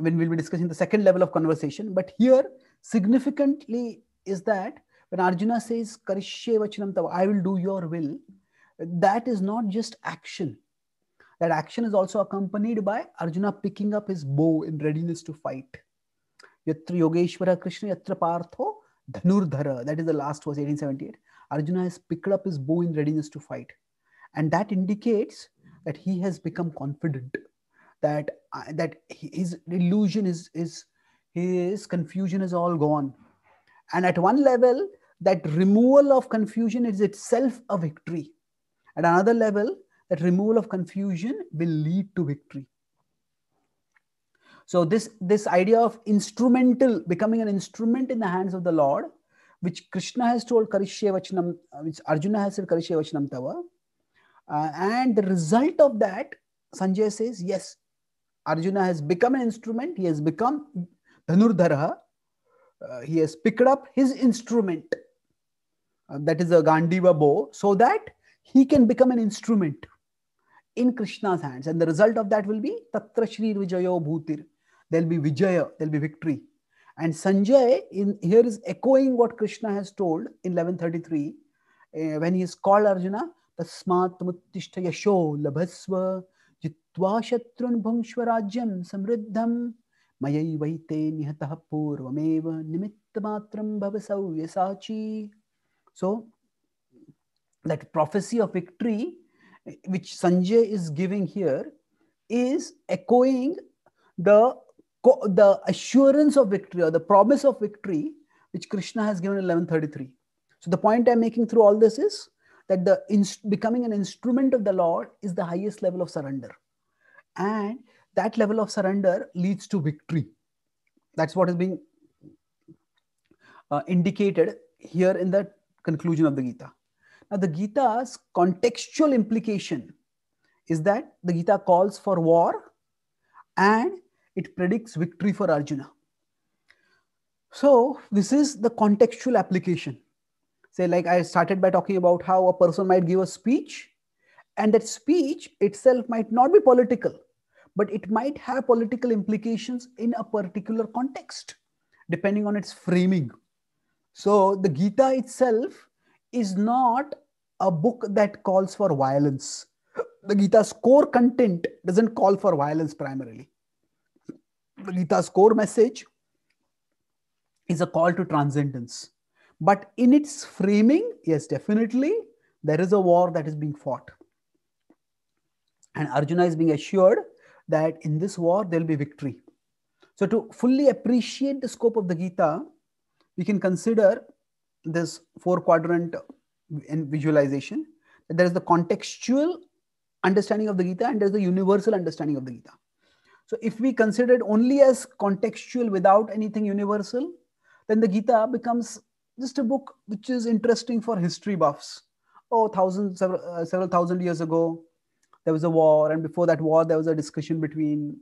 when we'll be discussing the second level of conversation. But here, significantly is that when Arjuna says Karishye Vachanam Tava, I will do your will, that is not just action, that action is also accompanied by Arjuna picking up his bow in readiness to fight. Yatra Yogeshwara Krishna Yatra Partho Dhanurdhara. That is the last verse, 1878. Arjuna has picked up his bow in readiness to fight. And that indicates that he has become confident, that, uh, that his illusion is, is his confusion is all gone. And at one level, that removal of confusion is itself a victory. At another level, that removal of confusion will lead to victory. So this, this idea of instrumental, becoming an instrument in the hands of the Lord, which Krishna has told Karishya Vachanam, uh, which Arjuna has said Karishya Vachanam Tava. Uh, and the result of that, Sanjay says, yes, Arjuna has become an instrument. He has become Dhanurdhara. Uh, he has picked up his instrument, uh, that is a Gandiva bow, so that he can become an instrument in Krishna's hands. And the result of that will be Tatra Shri Bhutir. There'll be Vijaya, there'll be victory. And Sanjay in here is echoing what Krishna has told in 1133 eh, when he is called Arjuna, Tasmat Muttishta Yasho Labhasva Jitva Shatrun Bhungshva Samridham Samriddham Mayai Vaite Nihatah Purvameva Nimittamatram Bhavasav Yasachi. So that prophecy of victory which Sanjay is giving here is echoing the, the assurance of victory or the promise of victory which Krishna has given in 1133. So the point I'm making through all this is that the becoming an instrument of the Lord is the highest level of surrender. And that level of surrender leads to victory. That's what is being uh, indicated here in the conclusion of the Gita. Now, the Gita's contextual implication is that the Gita calls for war and it predicts victory for Arjuna. So, this is the contextual application. Say, like I started by talking about how a person might give a speech, and that speech itself might not be political, but it might have political implications in a particular context, depending on its framing. So, the Gita itself is not a book that calls for violence. The Gita's core content doesn't call for violence primarily. The Gita's core message is a call to transcendence. But in its framing, yes, definitely, there is a war that is being fought. And Arjuna is being assured that in this war, there'll be victory. So, to fully appreciate the scope of the Gita, we can consider this four quadrant in visualization there is the contextual understanding of the gita and there's the universal understanding of the gita so if we consider it only as contextual without anything universal then the gita becomes just a book which is interesting for history buffs Oh, several, uh, several thousand years ago there was a war and before that war there was a discussion between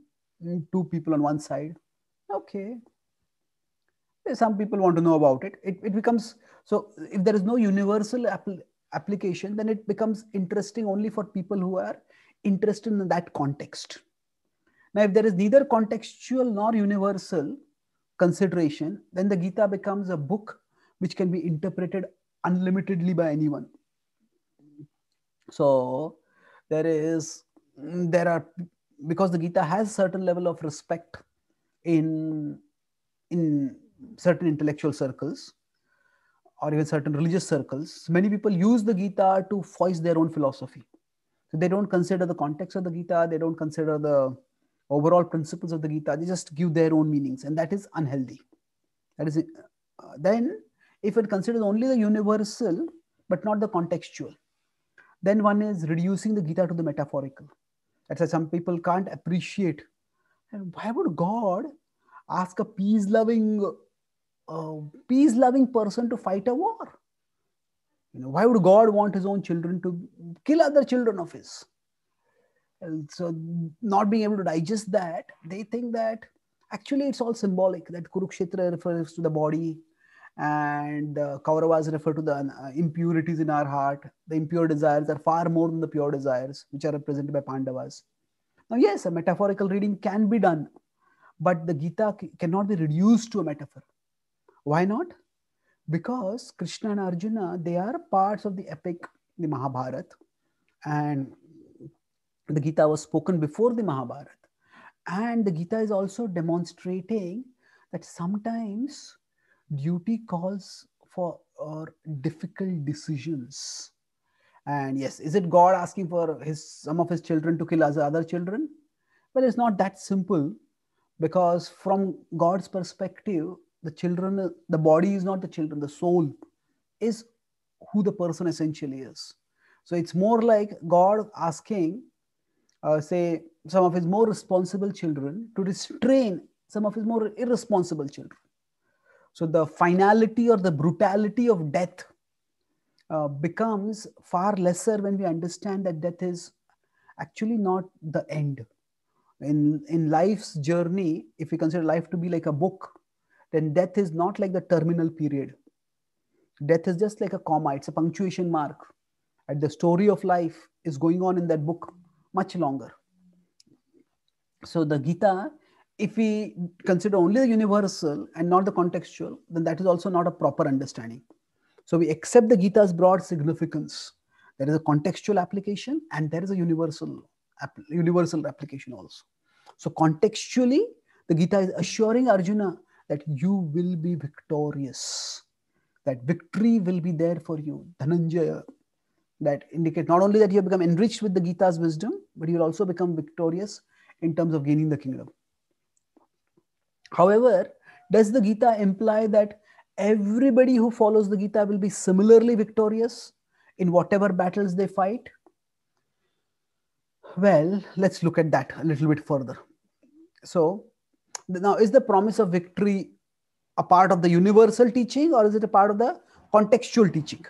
two people on one side okay some people want to know about it. It, it becomes so if there is no universal apl- application, then it becomes interesting only for people who are interested in that context. Now, if there is neither contextual nor universal consideration, then the Gita becomes a book which can be interpreted unlimitedly by anyone. So there is there are because the Gita has certain level of respect in in certain intellectual circles or even certain religious circles, many people use the Gita to foist their own philosophy. So they don't consider the context of the Gita, they don't consider the overall principles of the Gita, they just give their own meanings, and that is unhealthy. That is, uh, then if it considers only the universal but not the contextual, then one is reducing the Gita to the metaphorical. That's why some people can't appreciate. And why would God ask a peace loving a peace loving person to fight a war. You know, why would God want his own children to kill other children of his? And so, not being able to digest that, they think that actually it's all symbolic that Kurukshetra refers to the body and uh, Kauravas refer to the uh, impurities in our heart. The impure desires are far more than the pure desires, which are represented by Pandavas. Now, yes, a metaphorical reading can be done, but the Gita cannot be reduced to a metaphor. Why not? Because Krishna and Arjuna, they are parts of the epic, the Mahabharata, and the Gita was spoken before the Mahabharata. And the Gita is also demonstrating that sometimes duty calls for or difficult decisions. And yes, is it God asking for his some of his children to kill other children? Well, it's not that simple because from God's perspective, the children, the body is not the children, the soul is who the person essentially is. So it's more like God asking, uh, say, some of his more responsible children to restrain some of his more irresponsible children. So the finality or the brutality of death uh, becomes far lesser when we understand that death is actually not the end. In, in life's journey, if we consider life to be like a book, then death is not like the terminal period. Death is just like a comma, it's a punctuation mark. And the story of life is going on in that book much longer. So the Gita, if we consider only the universal and not the contextual, then that is also not a proper understanding. So we accept the Gita's broad significance. There is a contextual application and there is a universal, universal application also. So contextually, the Gita is assuring Arjuna that you will be victorious, that victory will be there for you. Dhananjaya, that indicate not only that you have become enriched with the Gita's wisdom, but you'll also become victorious in terms of gaining the kingdom. However, does the Gita imply that everybody who follows the Gita will be similarly victorious in whatever battles they fight? Well, let's look at that a little bit further. So, now, is the promise of victory a part of the universal teaching or is it a part of the contextual teaching?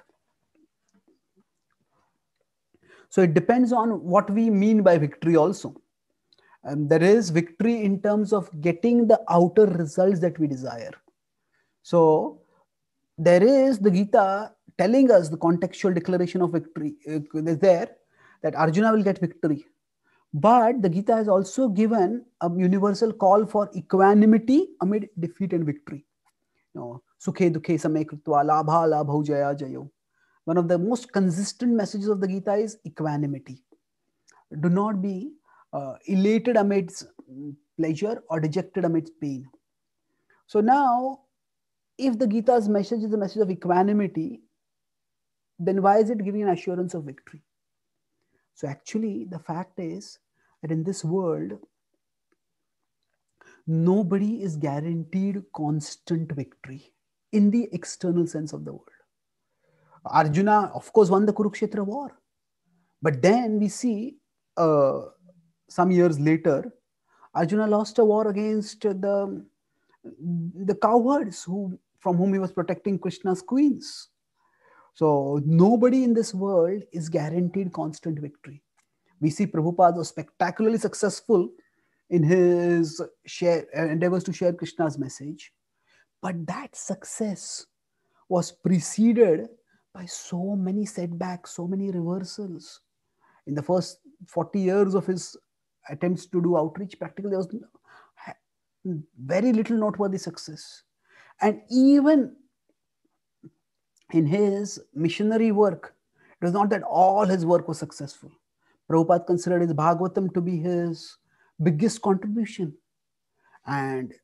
So it depends on what we mean by victory also. there is victory in terms of getting the outer results that we desire. So there is the Gita telling us the contextual declaration of victory is there that Arjuna will get victory. But the Gita has also given a universal call for equanimity amid defeat and victory. You know, jayo. One of the most consistent messages of the Gita is equanimity. Do not be uh, elated amidst pleasure or dejected amidst pain. So now, if the Gita's message is the message of equanimity, then why is it giving an assurance of victory? So actually, the fact is that in this world, nobody is guaranteed constant victory in the external sense of the world. Arjuna, of course, won the Kurukshetra war. But then we see uh, some years later, Arjuna lost a war against the, the cowherds who, from whom he was protecting Krishna's queens. So nobody in this world is guaranteed constant victory. We see Prabhupada was spectacularly successful in his share, uh, endeavors to share Krishna's message. But that success was preceded by so many setbacks, so many reversals. In the first 40 years of his attempts to do outreach, practically there was very little noteworthy success. And even in his missionary work, it was not that all his work was successful. Prabhupada considered his Bhagavatam to be his biggest contribution. And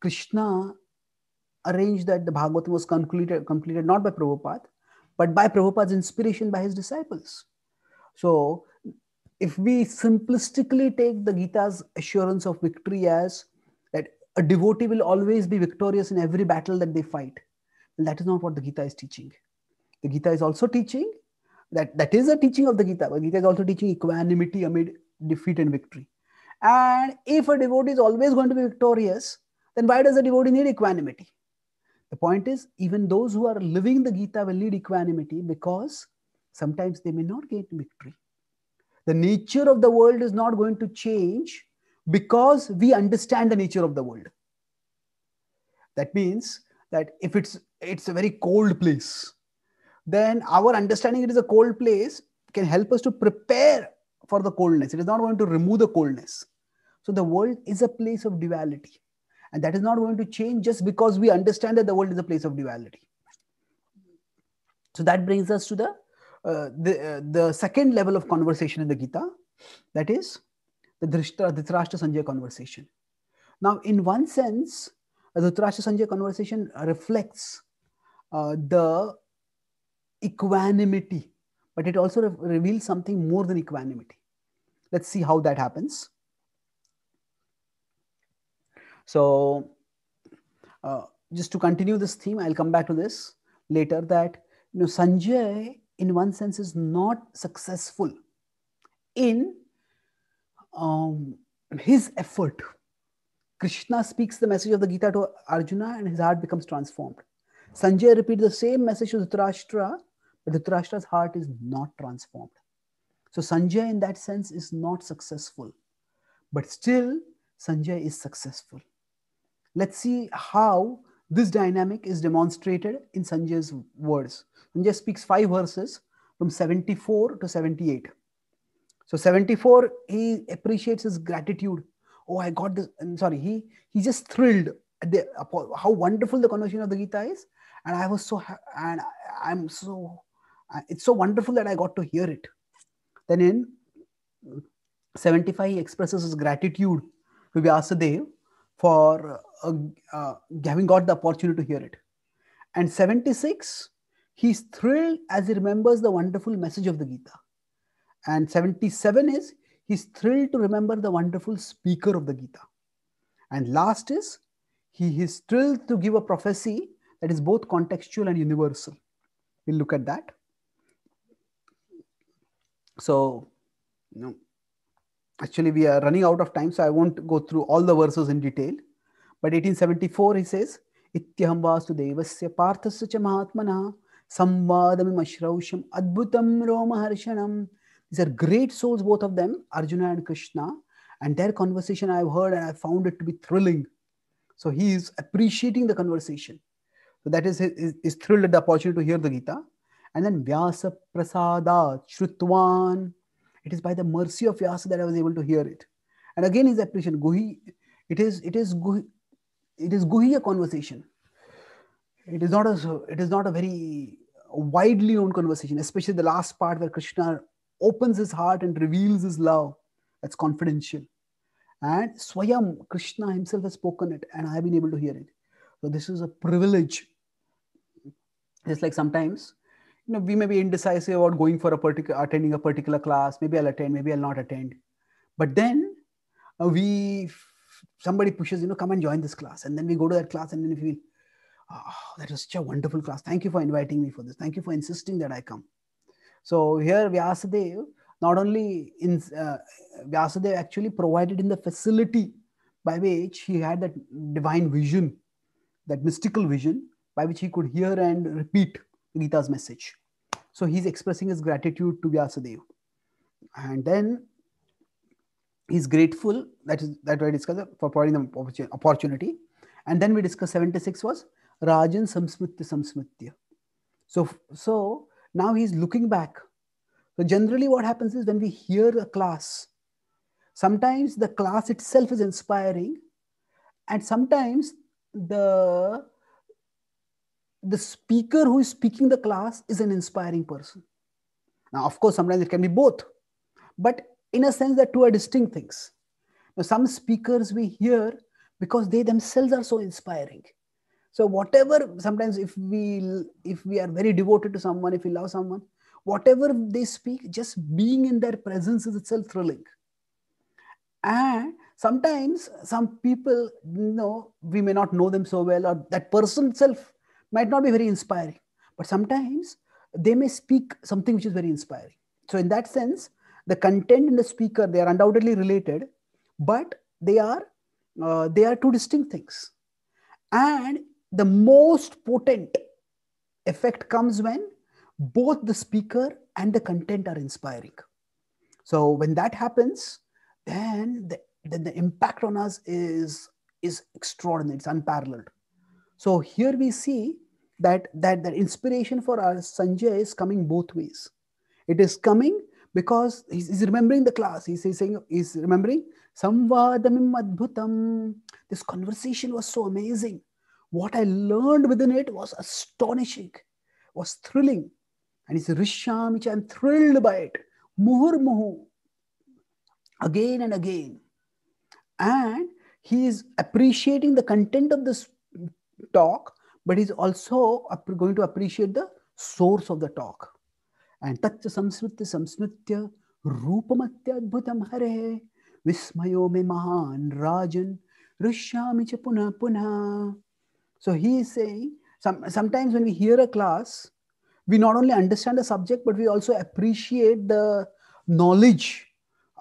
Krishna arranged that the Bhagavatam was completed, completed not by Prabhupada, but by Prabhupada's inspiration by his disciples. So, if we simplistically take the Gita's assurance of victory as that a devotee will always be victorious in every battle that they fight, that is not what the Gita is teaching. The Gita is also teaching that that is the teaching of the Gita. But Gita is also teaching equanimity amid defeat and victory. And if a devotee is always going to be victorious, then why does a devotee need equanimity? The point is, even those who are living the Gita will need equanimity because sometimes they may not get victory. The nature of the world is not going to change because we understand the nature of the world. That means that if it's it's a very cold place, then our understanding it is a cold place can help us to prepare for the coldness. It is not going to remove the coldness. So the world is a place of duality. And that is not going to change just because we understand that the world is a place of duality. So that brings us to the uh, the, uh, the second level of conversation in the Gita, that is the Dhrishtra, Dhritarashtra Sanjay conversation. Now, in one sense, the Dhritarashtra Sanjay conversation reflects uh, the equanimity, but it also re- reveals something more than equanimity. Let's see how that happens. So, uh, just to continue this theme, I'll come back to this later. That you know, Sanjay, in one sense, is not successful in um, his effort. Krishna speaks the message of the Gita to Arjuna, and his heart becomes transformed. Sanjay repeats the same message to Dhritarashtra, Dhritarashtra's heart is not transformed. So Sanjay, in that sense, is not successful. But still, Sanjay is successful. Let's see how this dynamic is demonstrated in Sanjay's words. Sanjay speaks five verses from 74 to 78. So 74, he appreciates his gratitude. Oh, I got this. I'm sorry. He he's just thrilled at the, how wonderful the conversion of the Gita is, and I was so and I'm so it's so wonderful that I got to hear it. Then in 75, he expresses his gratitude to Vyasadeva for uh, uh, having got the opportunity to hear it. And 76, he's thrilled as he remembers the wonderful message of the Gita. And 77 is he's thrilled to remember the wonderful speaker of the Gita. And last is he is thrilled to give a prophecy that is both contextual and universal. We'll look at that. So, you know, actually we are running out of time, so I won't go through all the verses in detail. But 1874, he says, इत्यहम्बास्तु देवस्य पार्थस्य च samvadam संवादमिमश्रौषम् अद्भुतं romaharshanam." These are great souls, both of them, Arjuna and Krishna. And their conversation I've heard and I found it to be thrilling. So he is appreciating the conversation. So that is, is, is thrilled at the opportunity to hear the Gita. And then Vyasa Prasada Shrutvan. It is by the mercy of Vyasa that I was able to hear it. And again his appreciation. Guhi, it is it is Guhi, it is Guhi a conversation. It is not a it is not a very widely known conversation, especially the last part where Krishna opens his heart and reveals his love. That's confidential. And Swayam, Krishna himself has spoken it, and I have been able to hear it. So this is a privilege. It's like sometimes you know, we may be indecisive about going for a particular, attending a particular class. Maybe I'll attend, maybe I'll not attend. But then uh, we, somebody pushes, you know, come and join this class. And then we go to that class and then we feel, oh, that was such a wonderful class. Thank you for inviting me for this. Thank you for insisting that I come. So here Vyasadeva, not only in uh, Vyasadeva actually provided in the facility by which he had that divine vision, that mystical vision by which he could hear and repeat Rita's message. So he's expressing his gratitude to Vyasadeva. And then he's grateful, that is that we discussed for providing the opportunity. And then we discussed 76 was Rajan Samsmritya Samsmritya. So, so now he's looking back. So generally what happens is when we hear a class, sometimes the class itself is inspiring and sometimes the the speaker who is speaking the class is an inspiring person. Now, of course, sometimes it can be both, but in a sense, the two are distinct things. Now, some speakers we hear because they themselves are so inspiring. So, whatever sometimes if we if we are very devoted to someone, if we love someone, whatever they speak, just being in their presence is itself thrilling. And sometimes some people, you know, we may not know them so well, or that person itself might not be very inspiring, but sometimes they may speak something which is very inspiring. So, in that sense, the content and the speaker they are undoubtedly related, but they are uh, they are two distinct things. And the most potent effect comes when both the speaker and the content are inspiring. So when that happens, then the, then the impact on us is is extraordinary. It's unparalleled. So here we see that that the inspiration for our Sanjay is coming both ways. It is coming because he's, he's remembering the class. He's, he's saying he's remembering Samvadamim Adbhutam. This conversation was so amazing. What I learned within it was astonishing, was thrilling. And he's Risham, which I'm thrilled by it. Muhur Muhu. Again and again. And he is appreciating the content of this talk, but he's also going to appreciate the source of the talk. And tacha samsmritya samsmritya रूपमत्यद्भुतं हरे विस्मयो मे महान् rajan रुष्यामि च puna puna. so he is saying some, sometimes when we hear a class we not only understand the subject but we also appreciate the knowledge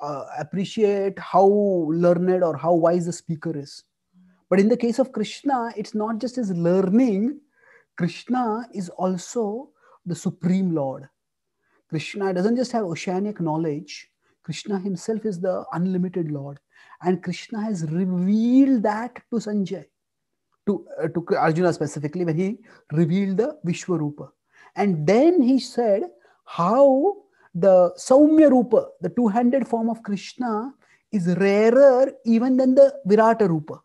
uh, appreciate how learned or how wise the speaker is but in the case of Krishna, it's not just his learning, Krishna is also the Supreme Lord. Krishna doesn't just have oceanic knowledge, Krishna himself is the unlimited Lord. And Krishna has revealed that to Sanjay, to, uh, to Arjuna specifically, when he revealed the Vishwarupa. And then he said how the Saumya Rupa, the two handed form of Krishna, is rarer even than the Virata Rupa.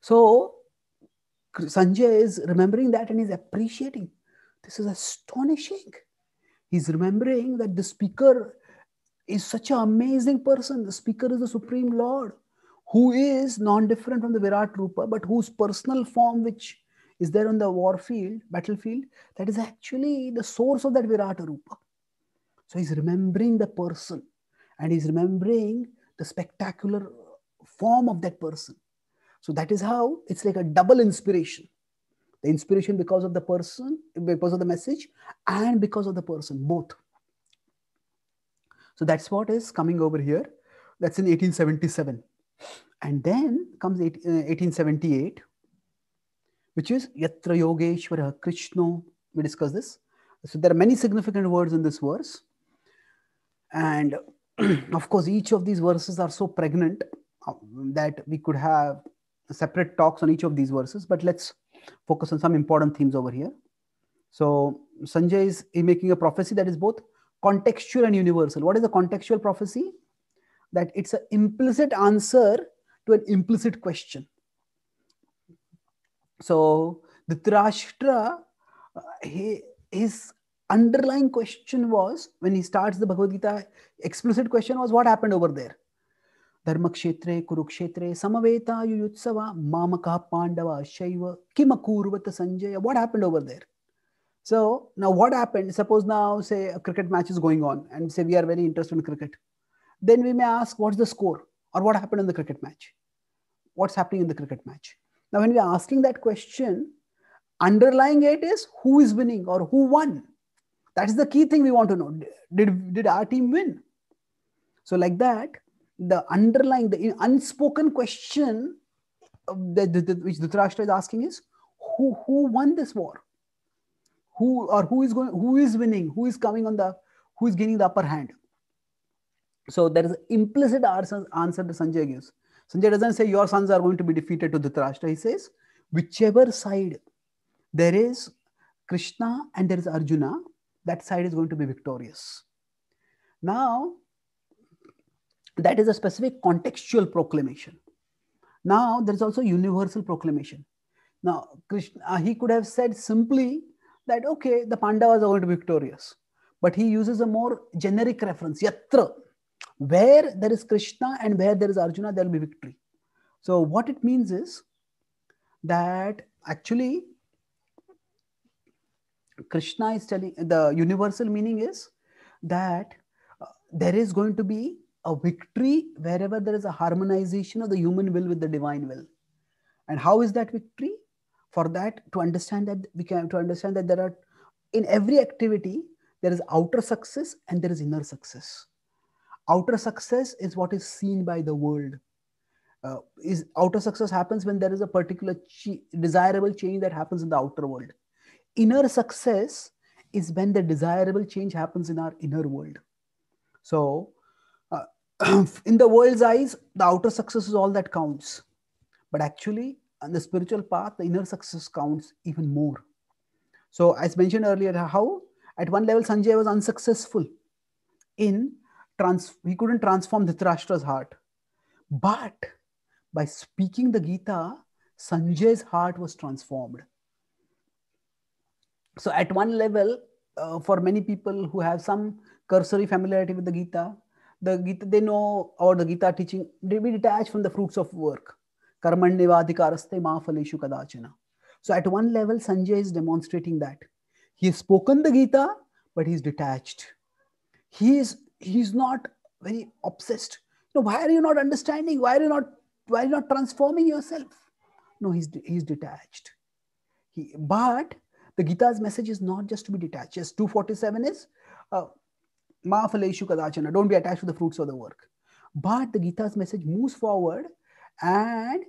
So Sanjay is remembering that and he's appreciating. This is astonishing. He's remembering that the speaker is such an amazing person. The speaker is the Supreme Lord who is non-different from the Virat Rupa, but whose personal form, which is there on the war field, battlefield, that is actually the source of that Virat Rupa. So he's remembering the person and he's remembering the spectacular form of that person. So that is how it's like a double inspiration. The inspiration because of the person, because of the message, and because of the person, both. So that's what is coming over here. That's in 1877. And then comes 1878, uh, which is Yatra Yogeshwara Krishna. We discuss this. So there are many significant words in this verse. And of course, each of these verses are so pregnant uh, that we could have separate talks on each of these verses, but let's focus on some important themes over here. So Sanjay is making a prophecy that is both contextual and universal. What is a contextual prophecy? That it's an implicit answer to an implicit question. So the Dhritarashtra, uh, he, his underlying question was when he starts the Bhagavad Gita, explicit question was what happened over there? धर्म कुरुक्षेत्रे समवेता युयुत्सव मामक पांडव शैव किम कूर्वत Sanjaya what happened over there so now what happened suppose now say cricket match is going on and say we are very interested in cricket then we may ask what's the score और what happened in the cricket match what's happening in the cricket match now when we asking that question underlying it is who is winning और who won that is the key thing we want to know did did our team win so like that the underlying, the unspoken question that, that, that, which Dhritarashtra is asking is, who, who won this war? Who or who is going? Who is winning? Who is coming on the? Who is gaining the upper hand? So there is an implicit answer, answer that Sanjay gives. Sanjay doesn't say your sons are going to be defeated to Dhritarashtra. He says, whichever side there is Krishna and there is Arjuna, that side is going to be victorious. Now, that is a specific contextual proclamation. Now, there's also universal proclamation. Now, Krishna, uh, he could have said simply that, okay, the Pandavas are going to be victorious. But he uses a more generic reference, yatra. Where there is Krishna and where there is Arjuna, there will be victory. So, what it means is that actually Krishna is telling the universal meaning is that uh, there is going to be a victory wherever there is a harmonization of the human will with the divine will. And how is that victory? For that, to understand that we can to understand that there are in every activity there is outer success and there is inner success. Outer success is what is seen by the world. Uh, is outer success happens when there is a particular desirable change that happens in the outer world. Inner success is when the desirable change happens in our inner world. So in the world's eyes, the outer success is all that counts. But actually, on the spiritual path, the inner success counts even more. So, as mentioned earlier, how at one level Sanjay was unsuccessful in trans he couldn't transform Dhritarashtra's heart. But by speaking the Gita, Sanjay's heart was transformed. So, at one level, uh, for many people who have some cursory familiarity with the Gita, the Gita, they know or the Gita teaching, they be detached from the fruits of work. ma kadachana. So at one level, Sanjay is demonstrating that. He has spoken the Gita, but he's detached. He is he's not very obsessed. No, why are you not understanding? Why are you not why are you not transforming yourself? No, he's he's detached. He, but the Gita's message is not just to be detached. Yes, 247 is uh, Ma Phaleshu Kadachana, don't be attached to the fruits of the work. But the Gita's message moves forward and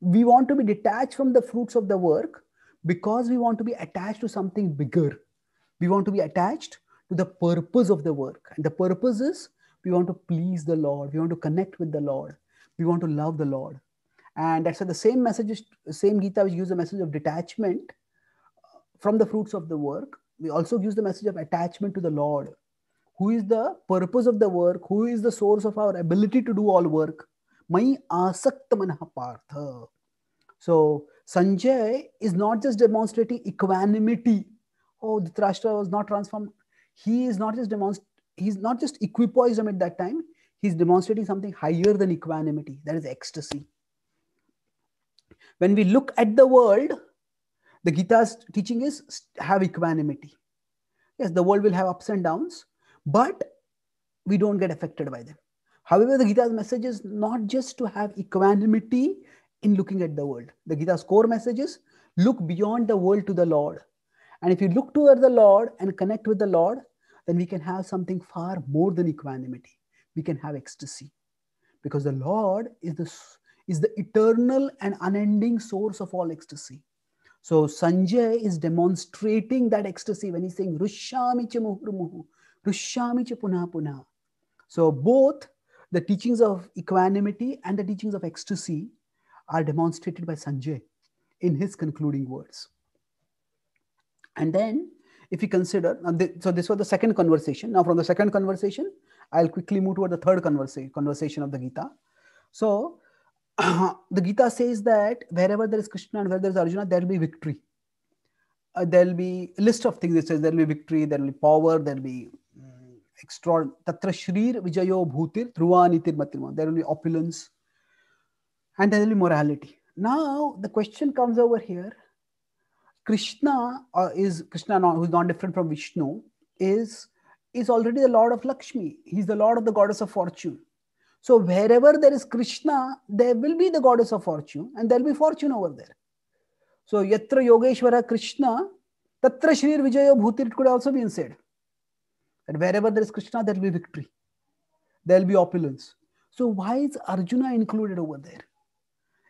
we want to be detached from the fruits of the work because we want to be attached to something bigger. We want to be attached to the purpose of the work. And the purpose is we want to please the Lord. We want to connect with the Lord. We want to love the Lord. And that's why the same message, same Gita, which gives the message of detachment from the fruits of the work, we also use the message of attachment to the Lord who is the purpose of the work who is the source of our ability to do all work mai asaktamanah partha so sanjay is not just demonstrating equanimity oh dhritarashtra was not transformed he is not just demonst- he's not just equipoised at that time he's demonstrating something higher than equanimity that is ecstasy when we look at the world the gita's teaching is have equanimity yes the world will have ups and downs but we don't get affected by them. However, the Gita's message is not just to have equanimity in looking at the world. The Gita's core message is look beyond the world to the Lord. And if you look toward the Lord and connect with the Lord, then we can have something far more than equanimity. We can have ecstasy. Because the Lord is the, is the eternal and unending source of all ecstasy. So Sanjay is demonstrating that ecstasy when he's saying, Rushami chamuhurmuhu punah So both the teachings of equanimity and the teachings of ecstasy are demonstrated by Sanjay in his concluding words. And then if you consider, so this was the second conversation. Now from the second conversation, I'll quickly move toward the third conversation, conversation of the Gita. So uh, the Gita says that wherever there is Krishna and where there is Arjuna, there will be victory. Uh, there'll be a list of things. It says there'll be victory, there'll be power, there'll be extraordinary. Tatra shrir vijayo bhutir dhruvaniti matirman. There will be opulence and there will be morality. Now the question comes over here. Krishna uh, is Krishna, who is not different from Vishnu, is is already the lord of Lakshmi. He's the lord of the goddess of fortune. So wherever there is Krishna, there will be the goddess of fortune, and there will be fortune over there. So yatra yogeshwara Krishna, tatra shrir vijayo bhutir. It could also be said. And wherever there is Krishna, there will be victory, there will be opulence. So why is Arjuna included over there?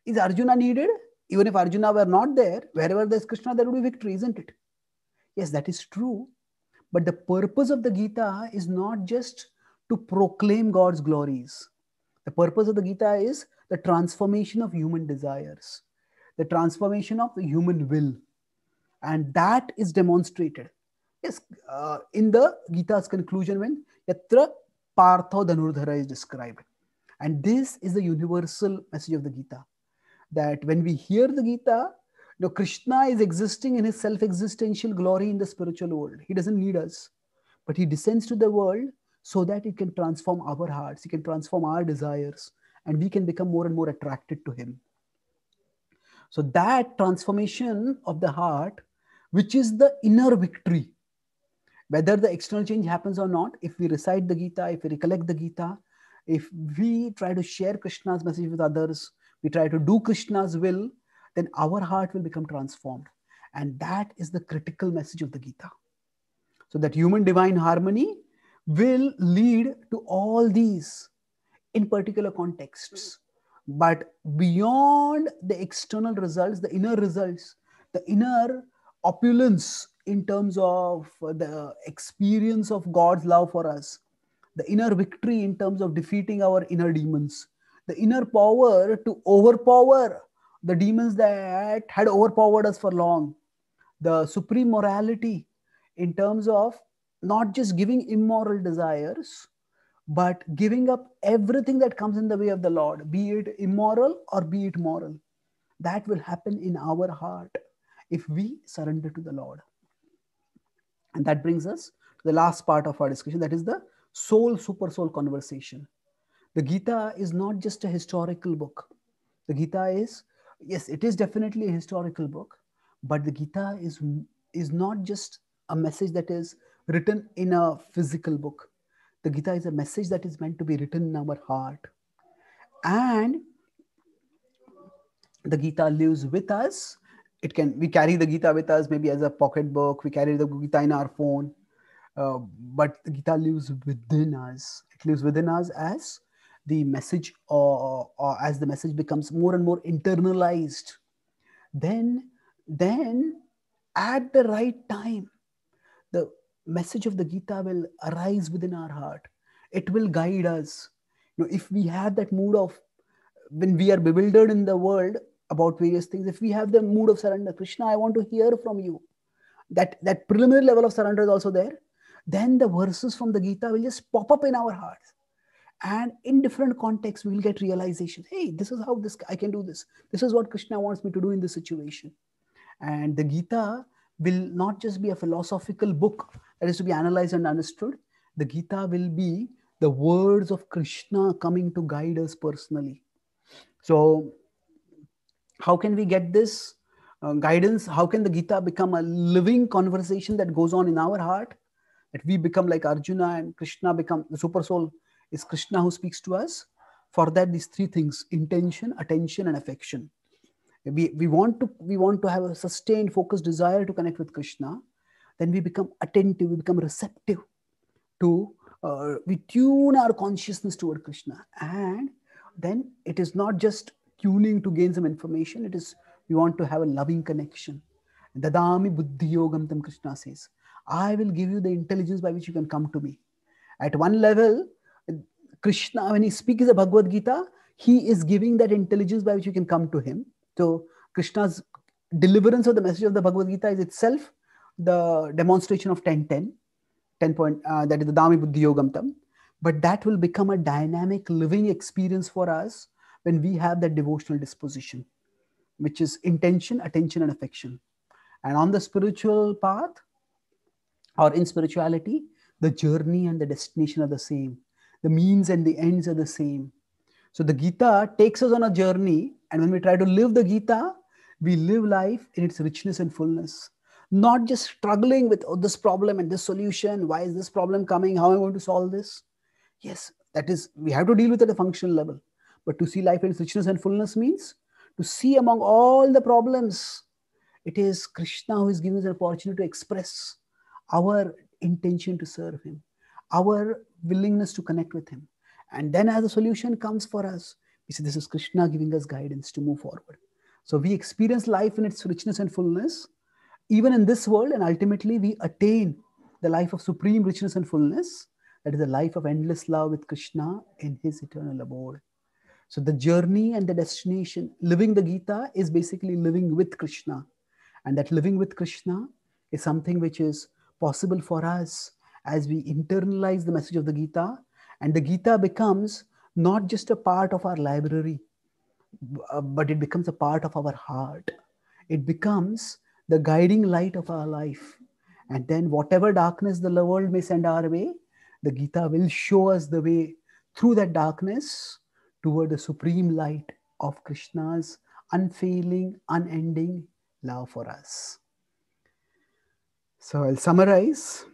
Is Arjuna needed? Even if Arjuna were not there, wherever there is Krishna, there will be victory, isn't it? Yes, that is true. But the purpose of the Gita is not just to proclaim God's glories. The purpose of the Gita is the transformation of human desires, the transformation of the human will. And that is demonstrated. Yes, uh, in the Gita's conclusion, when Yatra Partha Dhanurdhara is described. And this is the universal message of the Gita that when we hear the Gita, you know, Krishna is existing in his self existential glory in the spiritual world. He doesn't need us, but he descends to the world so that it can transform our hearts, he can transform our desires, and we can become more and more attracted to him. So, that transformation of the heart, which is the inner victory whether the external change happens or not if we recite the gita if we recollect the gita if we try to share krishna's message with others we try to do krishna's will then our heart will become transformed and that is the critical message of the gita so that human divine harmony will lead to all these in particular contexts but beyond the external results the inner results the inner opulence in terms of the experience of God's love for us, the inner victory in terms of defeating our inner demons, the inner power to overpower the demons that had overpowered us for long, the supreme morality in terms of not just giving immoral desires, but giving up everything that comes in the way of the Lord, be it immoral or be it moral. That will happen in our heart if we surrender to the Lord. And that brings us to the last part of our discussion, that is the soul super soul conversation. The Gita is not just a historical book. The Gita is, yes, it is definitely a historical book, but the Gita is, is not just a message that is written in a physical book. The Gita is a message that is meant to be written in our heart. And the Gita lives with us it can we carry the gita with us maybe as a pocketbook we carry the gita in our phone uh, but the gita lives within us it lives within us as the message or, uh, or uh, as the message becomes more and more internalized then then at the right time the message of the gita will arise within our heart it will guide us you know if we have that mood of when we are bewildered in the world about various things if we have the mood of surrender krishna i want to hear from you that that preliminary level of surrender is also there then the verses from the gita will just pop up in our hearts and in different contexts we will get realization hey this is how this i can do this this is what krishna wants me to do in this situation and the gita will not just be a philosophical book that is to be analyzed and understood the gita will be the words of krishna coming to guide us personally so how can we get this uh, guidance how can the gita become a living conversation that goes on in our heart that we become like arjuna and krishna become the super soul is krishna who speaks to us for that these three things intention attention and affection we, we want to we want to have a sustained focused desire to connect with krishna then we become attentive we become receptive to uh, we tune our consciousness toward krishna and then it is not just tuning to gain some information. It is you want to have a loving connection. Dadami buddhi yogam tam Krishna says. I will give you the intelligence by which you can come to me. At one level, Krishna, when he speaks the Bhagavad Gita, he is giving that intelligence by which you can come to him. So Krishna's deliverance of the message of the Bhagavad Gita is itself the demonstration of 10, 10 point, uh, that is the Dami Buddhi Yogam Tam. But that will become a dynamic living experience for us when we have that devotional disposition, which is intention, attention, and affection. And on the spiritual path or in spirituality, the journey and the destination are the same, the means and the ends are the same. So the Gita takes us on a journey, and when we try to live the Gita, we live life in its richness and fullness not just struggling with oh, this problem and this solution. Why is this problem coming? How am I going to solve this? Yes, that is, we have to deal with it at a functional level. But to see life in its richness and fullness means to see among all the problems, it is Krishna who is giving us an opportunity to express our intention to serve Him, our willingness to connect with Him. And then, as a solution comes for us, we say, This is Krishna giving us guidance to move forward. So, we experience life in its richness and fullness, even in this world, and ultimately, we attain the life of supreme richness and fullness. That is a life of endless love with Krishna in his eternal abode. So the journey and the destination, living the Gita is basically living with Krishna. And that living with Krishna is something which is possible for us as we internalize the message of the Gita. And the Gita becomes not just a part of our library, uh, but it becomes a part of our heart. It becomes the guiding light of our life. And then, whatever darkness the world may send our way, the Gita will show us the way through that darkness toward the supreme light of Krishna's unfailing, unending love for us. So I'll summarize.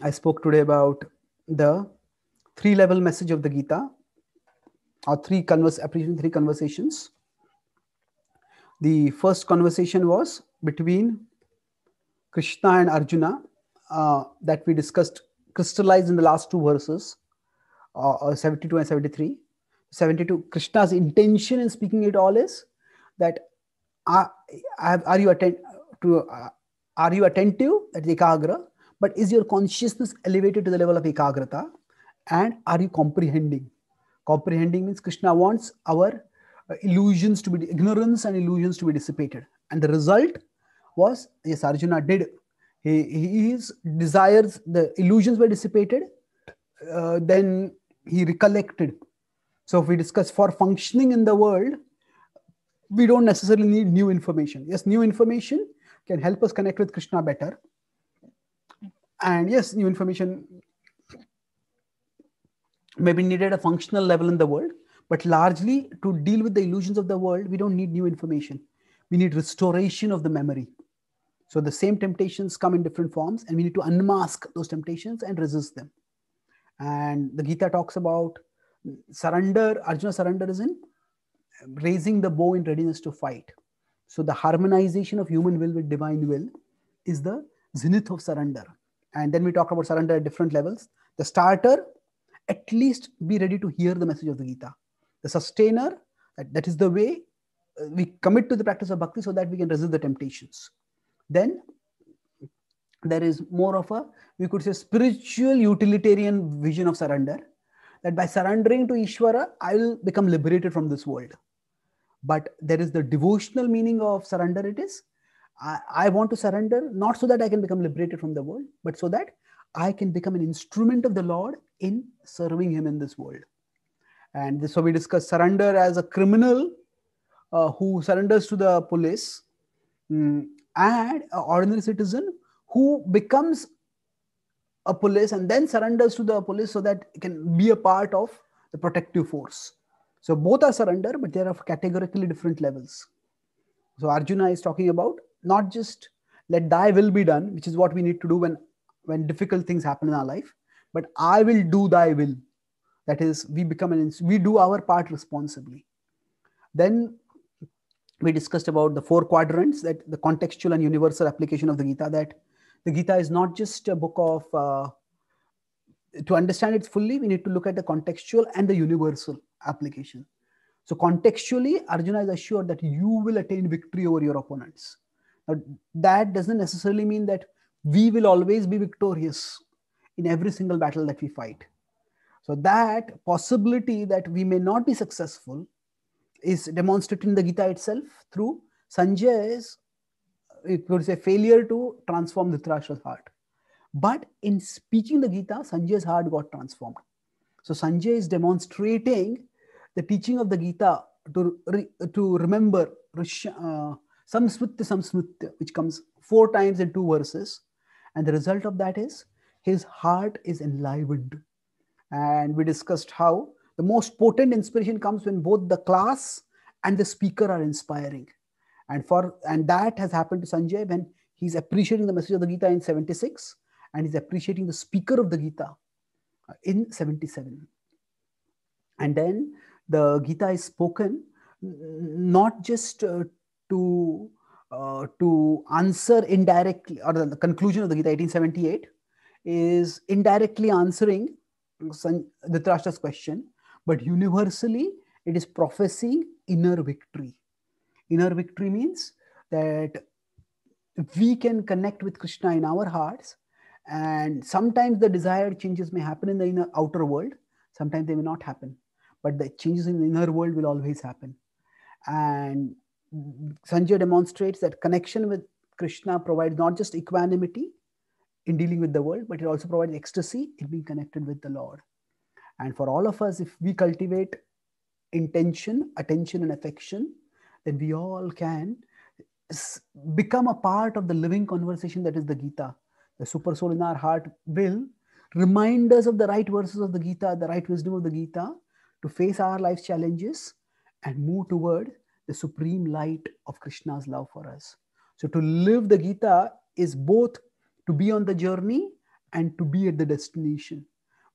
I spoke today about the three level message of the Gita, or three converse three conversations. The first conversation was between Krishna and Arjuna uh, that we discussed crystallized in the last two verses uh, uh, 72 and 73 72 krishna's intention in speaking it all is that uh, are, are you attend to uh, are you attentive the ekagra but is your consciousness elevated to the level of ekagrata and are you comprehending comprehending means krishna wants our uh, illusions to be ignorance and illusions to be dissipated and the result was yes arjuna did he his desires the illusions were dissipated uh, then he recollected. So if we discuss for functioning in the world, we don't necessarily need new information. Yes, new information can help us connect with Krishna better. And yes, new information may be needed at a functional level in the world, but largely to deal with the illusions of the world, we don't need new information. We need restoration of the memory. So the same temptations come in different forms, and we need to unmask those temptations and resist them. And the Gita talks about surrender, Arjuna surrender is in raising the bow in readiness to fight. So the harmonization of human will with divine will is the zenith of surrender. And then we talk about surrender at different levels. The starter, at least be ready to hear the message of the Gita. The sustainer, that, that is the way uh, we commit to the practice of bhakti so that we can resist the temptations. Then there is more of a we could say spiritual utilitarian vision of surrender that by surrendering to ishvara i will become liberated from this world but there is the devotional meaning of surrender it is I, I want to surrender not so that i can become liberated from the world but so that i can become an instrument of the lord in serving him in this world and this, so we discuss surrender as a criminal uh, who surrenders to the police mm, and an ordinary citizen who becomes a police and then surrenders to the police so that it can be a part of the protective force. So both are surrender, but they are of categorically different levels. So Arjuna is talking about not just let thy will be done, which is what we need to do when, when difficult things happen in our life, but I will do thy will. That is, we become an we do our part responsibly. Then we discussed about the four quadrants that the contextual and universal application of the Gita that the Gita is not just a book of, uh, to understand it fully, we need to look at the contextual and the universal application. So, contextually, Arjuna is assured that you will attain victory over your opponents. Now, that doesn't necessarily mean that we will always be victorious in every single battle that we fight. So, that possibility that we may not be successful is demonstrated in the Gita itself through Sanjay's you could say failure to transform the thrasher's heart. But in speaking the Gita, Sanjay's heart got transformed. So Sanjay is demonstrating the teaching of the Gita to, re, to remember uh, samsmritya samsmritya, which comes four times in two verses. And the result of that is his heart is enlivened. And we discussed how the most potent inspiration comes when both the class and the speaker are inspiring. And for and that has happened to Sanjay when he's appreciating the message of the Gita in 76 and he's appreciating the speaker of the Gita in 77. And then the Gita is spoken not just uh, to uh, to answer indirectly or the conclusion of the Gita 1878 is indirectly answering the question, but universally it is prophesying inner victory. Inner victory means that we can connect with Krishna in our hearts. And sometimes the desired changes may happen in the inner outer world. Sometimes they may not happen, but the changes in the inner world will always happen. And Sanjay demonstrates that connection with Krishna provides not just equanimity in dealing with the world, but it also provides ecstasy in being connected with the Lord. And for all of us, if we cultivate intention, attention, and affection then we all can become a part of the living conversation that is the Gita. The super soul in our heart will remind us of the right verses of the Gita, the right wisdom of the Gita, to face our life's challenges and move toward the supreme light of Krishna's love for us. So, to live the Gita is both to be on the journey and to be at the destination.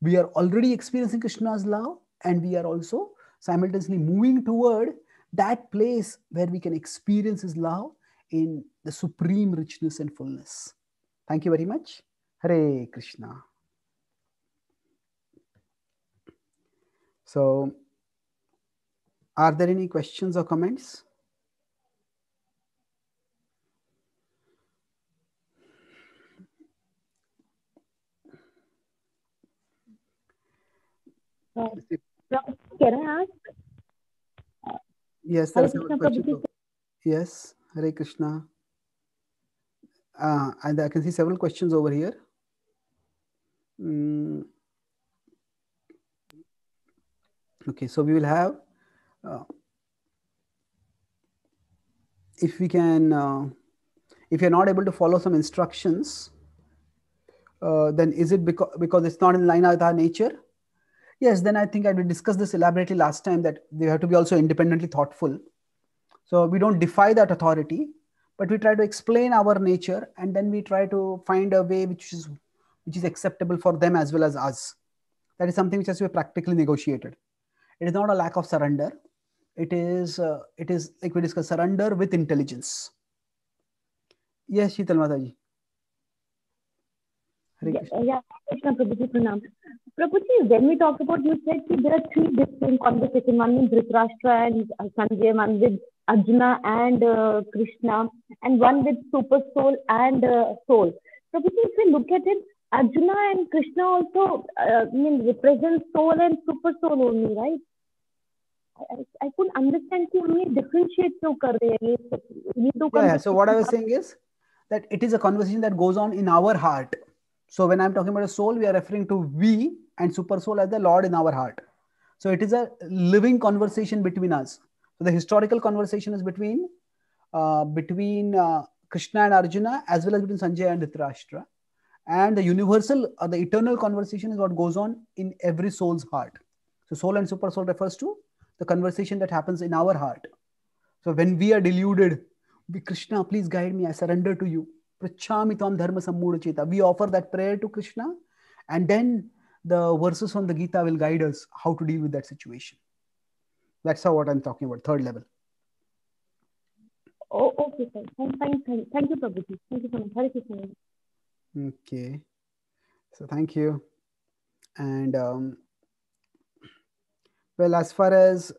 We are already experiencing Krishna's love, and we are also simultaneously moving toward that place where we can experience His love in the supreme richness and fullness. Thank you very much. Hare Krishna. So, are there any questions or comments? Uh, can I ask Yes, Hare Krishna, Yes, Hare Krishna. Uh, and I can see several questions over here. Mm. Okay, so we will have, uh, if we can, uh, if you're not able to follow some instructions, uh, then is it because, because it's not in line with our nature? yes then i think i discussed this elaborately last time that we have to be also independently thoughtful so we don't defy that authority but we try to explain our nature and then we try to find a way which is which is acceptable for them as well as us that is something which has to be practically negotiated it is not a lack of surrender it is uh, it is like we discuss surrender with intelligence yes sheetal mataji yeah, yeah, Prabhuji, when we talk about, you said that there are three different conversations, one with Dhritarashtra and Sanjay, one with Arjuna and uh, Krishna, and one with super soul and uh, soul. Prabhuji, if we look at it, Arjuna and Krishna also uh, I mean, represent soul and super soul only, right? I, I couldn't understand कि हम differentiate so. yeah, so what I was saying is that it is a conversation that goes on in our heart so when I'm talking about a soul we are referring to we and super soul as the Lord in our heart. So it is a living conversation between us. So the historical conversation is between uh, between uh, Krishna and Arjuna as well as between Sanjay and Dhritarashtra. And the universal or uh, the eternal conversation is what goes on in every soul's heart. So soul and super soul refers to the conversation that happens in our heart. So when we are deluded, we, Krishna, please guide me. I surrender to you. Prachamitam dharma We offer that prayer to Krishna. And then the verses from the Gita will guide us how to deal with that situation. That's how what I'm talking about, third level. Oh, okay, Thank, thank, thank, thank you, Prabhuji. Thank you so much. so much. Okay. So thank you. And um, well, as far as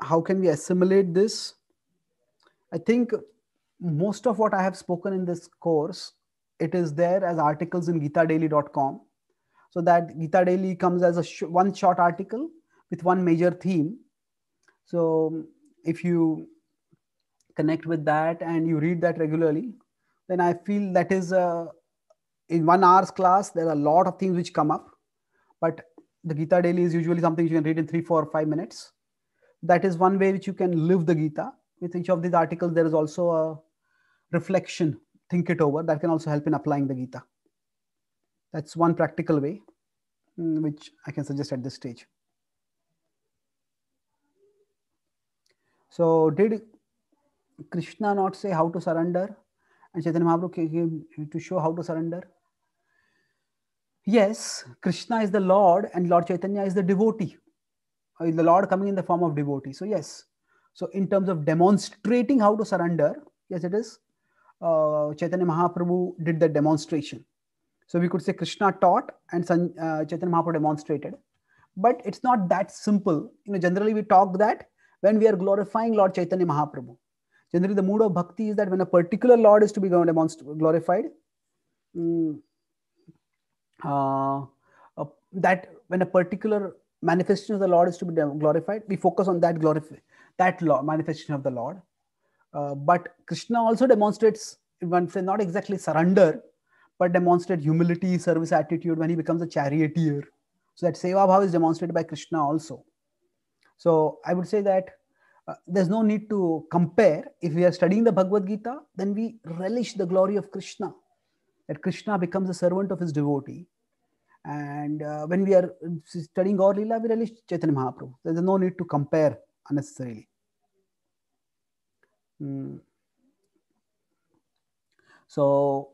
how can we assimilate this, I think most of what I have spoken in this course, it is there as articles in GitaDaily.com so that Gita Daily comes as a sh- one short article with one major theme. So if you connect with that and you read that regularly, then I feel that is a, in one hour's class, there are a lot of things which come up, but the Gita Daily is usually something you can read in three, four, or five minutes. That is one way which you can live the Gita. With each of these articles, there is also a reflection, think it over, that can also help in applying the Gita. That's one practical way mm, which I can suggest at this stage. So did Krishna not say how to surrender? And Chaitanya Mahaprabhu came to show how to surrender? Yes, Krishna is the Lord and Lord Chaitanya is the devotee. Uh, the Lord coming in the form of devotee. So yes. So in terms of demonstrating how to surrender, yes, it is. Uh, Chaitanya Mahaprabhu did the demonstration. So we could say Krishna taught and San, uh, Chaitanya Mahaprabhu demonstrated. But it's not that simple. You know, generally we talk that when we are glorifying Lord Chaitanya Mahaprabhu. Generally, the mood of bhakti is that when a particular Lord is to be glorified, mm, uh, uh, that when a particular manifestation of the Lord is to be glorified, we focus on that glorify that manifestation of the Lord. Uh, but Krishna also demonstrates, one say, not exactly surrender, but demonstrate humility, service attitude when he becomes a charioteer. So that seva bhav is demonstrated by Krishna also. So I would say that uh, there's no need to compare. If we are studying the Bhagavad Gita, then we relish the glory of Krishna. That Krishna becomes a servant of his devotee. And uh, when we are studying Gaur Leela, we relish Chaitanya Mahaprabhu. There's no need to compare unnecessarily. Mm. So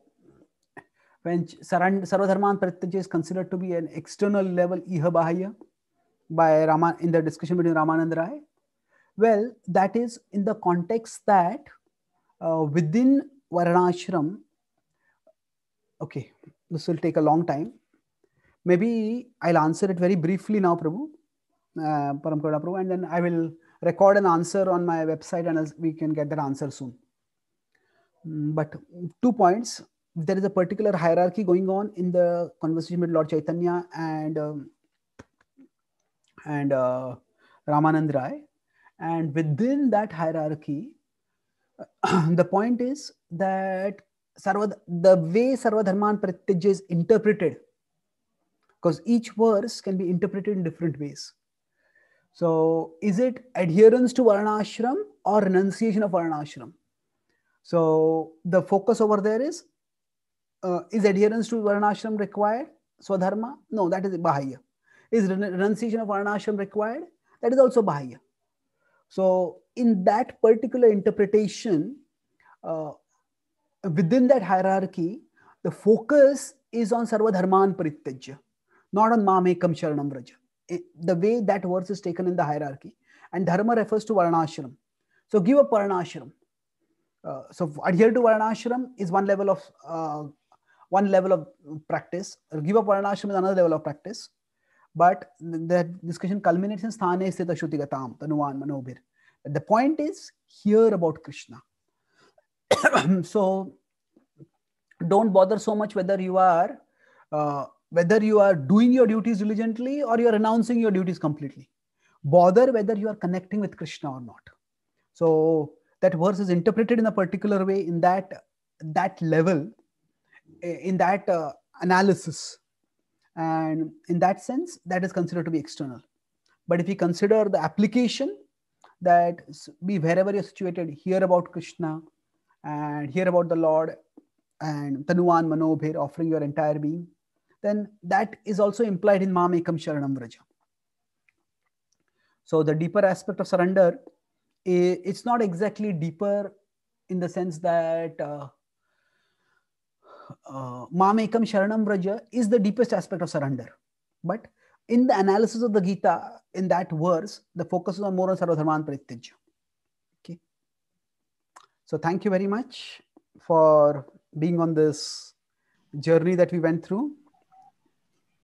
when Sarvadharman Pratyaj is considered to be an external level Iha Bahaya by Raman in the discussion between and Rai? Well, that is in the context that uh, within Varanashram, okay, this will take a long time. Maybe I'll answer it very briefly now, Prabhu, uh, Prabhu, and then I will record an answer on my website and we can get that answer soon. Mm, but two points there is a particular hierarchy going on in the conversation with Lord Chaitanya and um, and uh, Ramanand Rai, and within that hierarchy, the point is that sarva the way Sarvadharman Pratyaj is interpreted, because each verse can be interpreted in different ways. So, is it adherence to Varanashram or renunciation of Varanashram? So, the focus over there is uh, is adherence to Varnashram required? Swadharma? No, that is Bahaya. Is renunciation of Varnashram required? That is also Bahaya. So, in that particular interpretation, uh, within that hierarchy, the focus is on Sarvadharman Parityajya, not on Mamekam Sharanam Vraja. The way that verse is taken in the hierarchy. And Dharma refers to Varnashram. So, give up Varnashram. Uh, so adhere to Varnashram is one level of uh, one level of practice, up Puranashram is another level of practice. But the discussion culminates in Sthane Sthita Shutigatam, Tanuan Manobhir. The point is, hear about Krishna. so don't bother so much whether you are uh, whether you are doing your duties diligently or you are renouncing your duties completely bother whether you are connecting with krishna or not so that verse is interpreted in a particular way in that that level in that uh, analysis and in that sense that is considered to be external but if you consider the application that be wherever you're situated hear about krishna and hear about the lord and tanuan manobhir offering your entire being then that is also implied in mam ekam sharanam vraja so the deeper aspect of surrender it's not exactly deeper in the sense that uh, uh, Mamekam Sharanam braja is the deepest aspect of surrender. But in the analysis of the Gita, in that verse, the focus is on more on Sarvadharman Parityajya. Okay. So thank you very much for being on this journey that we went through.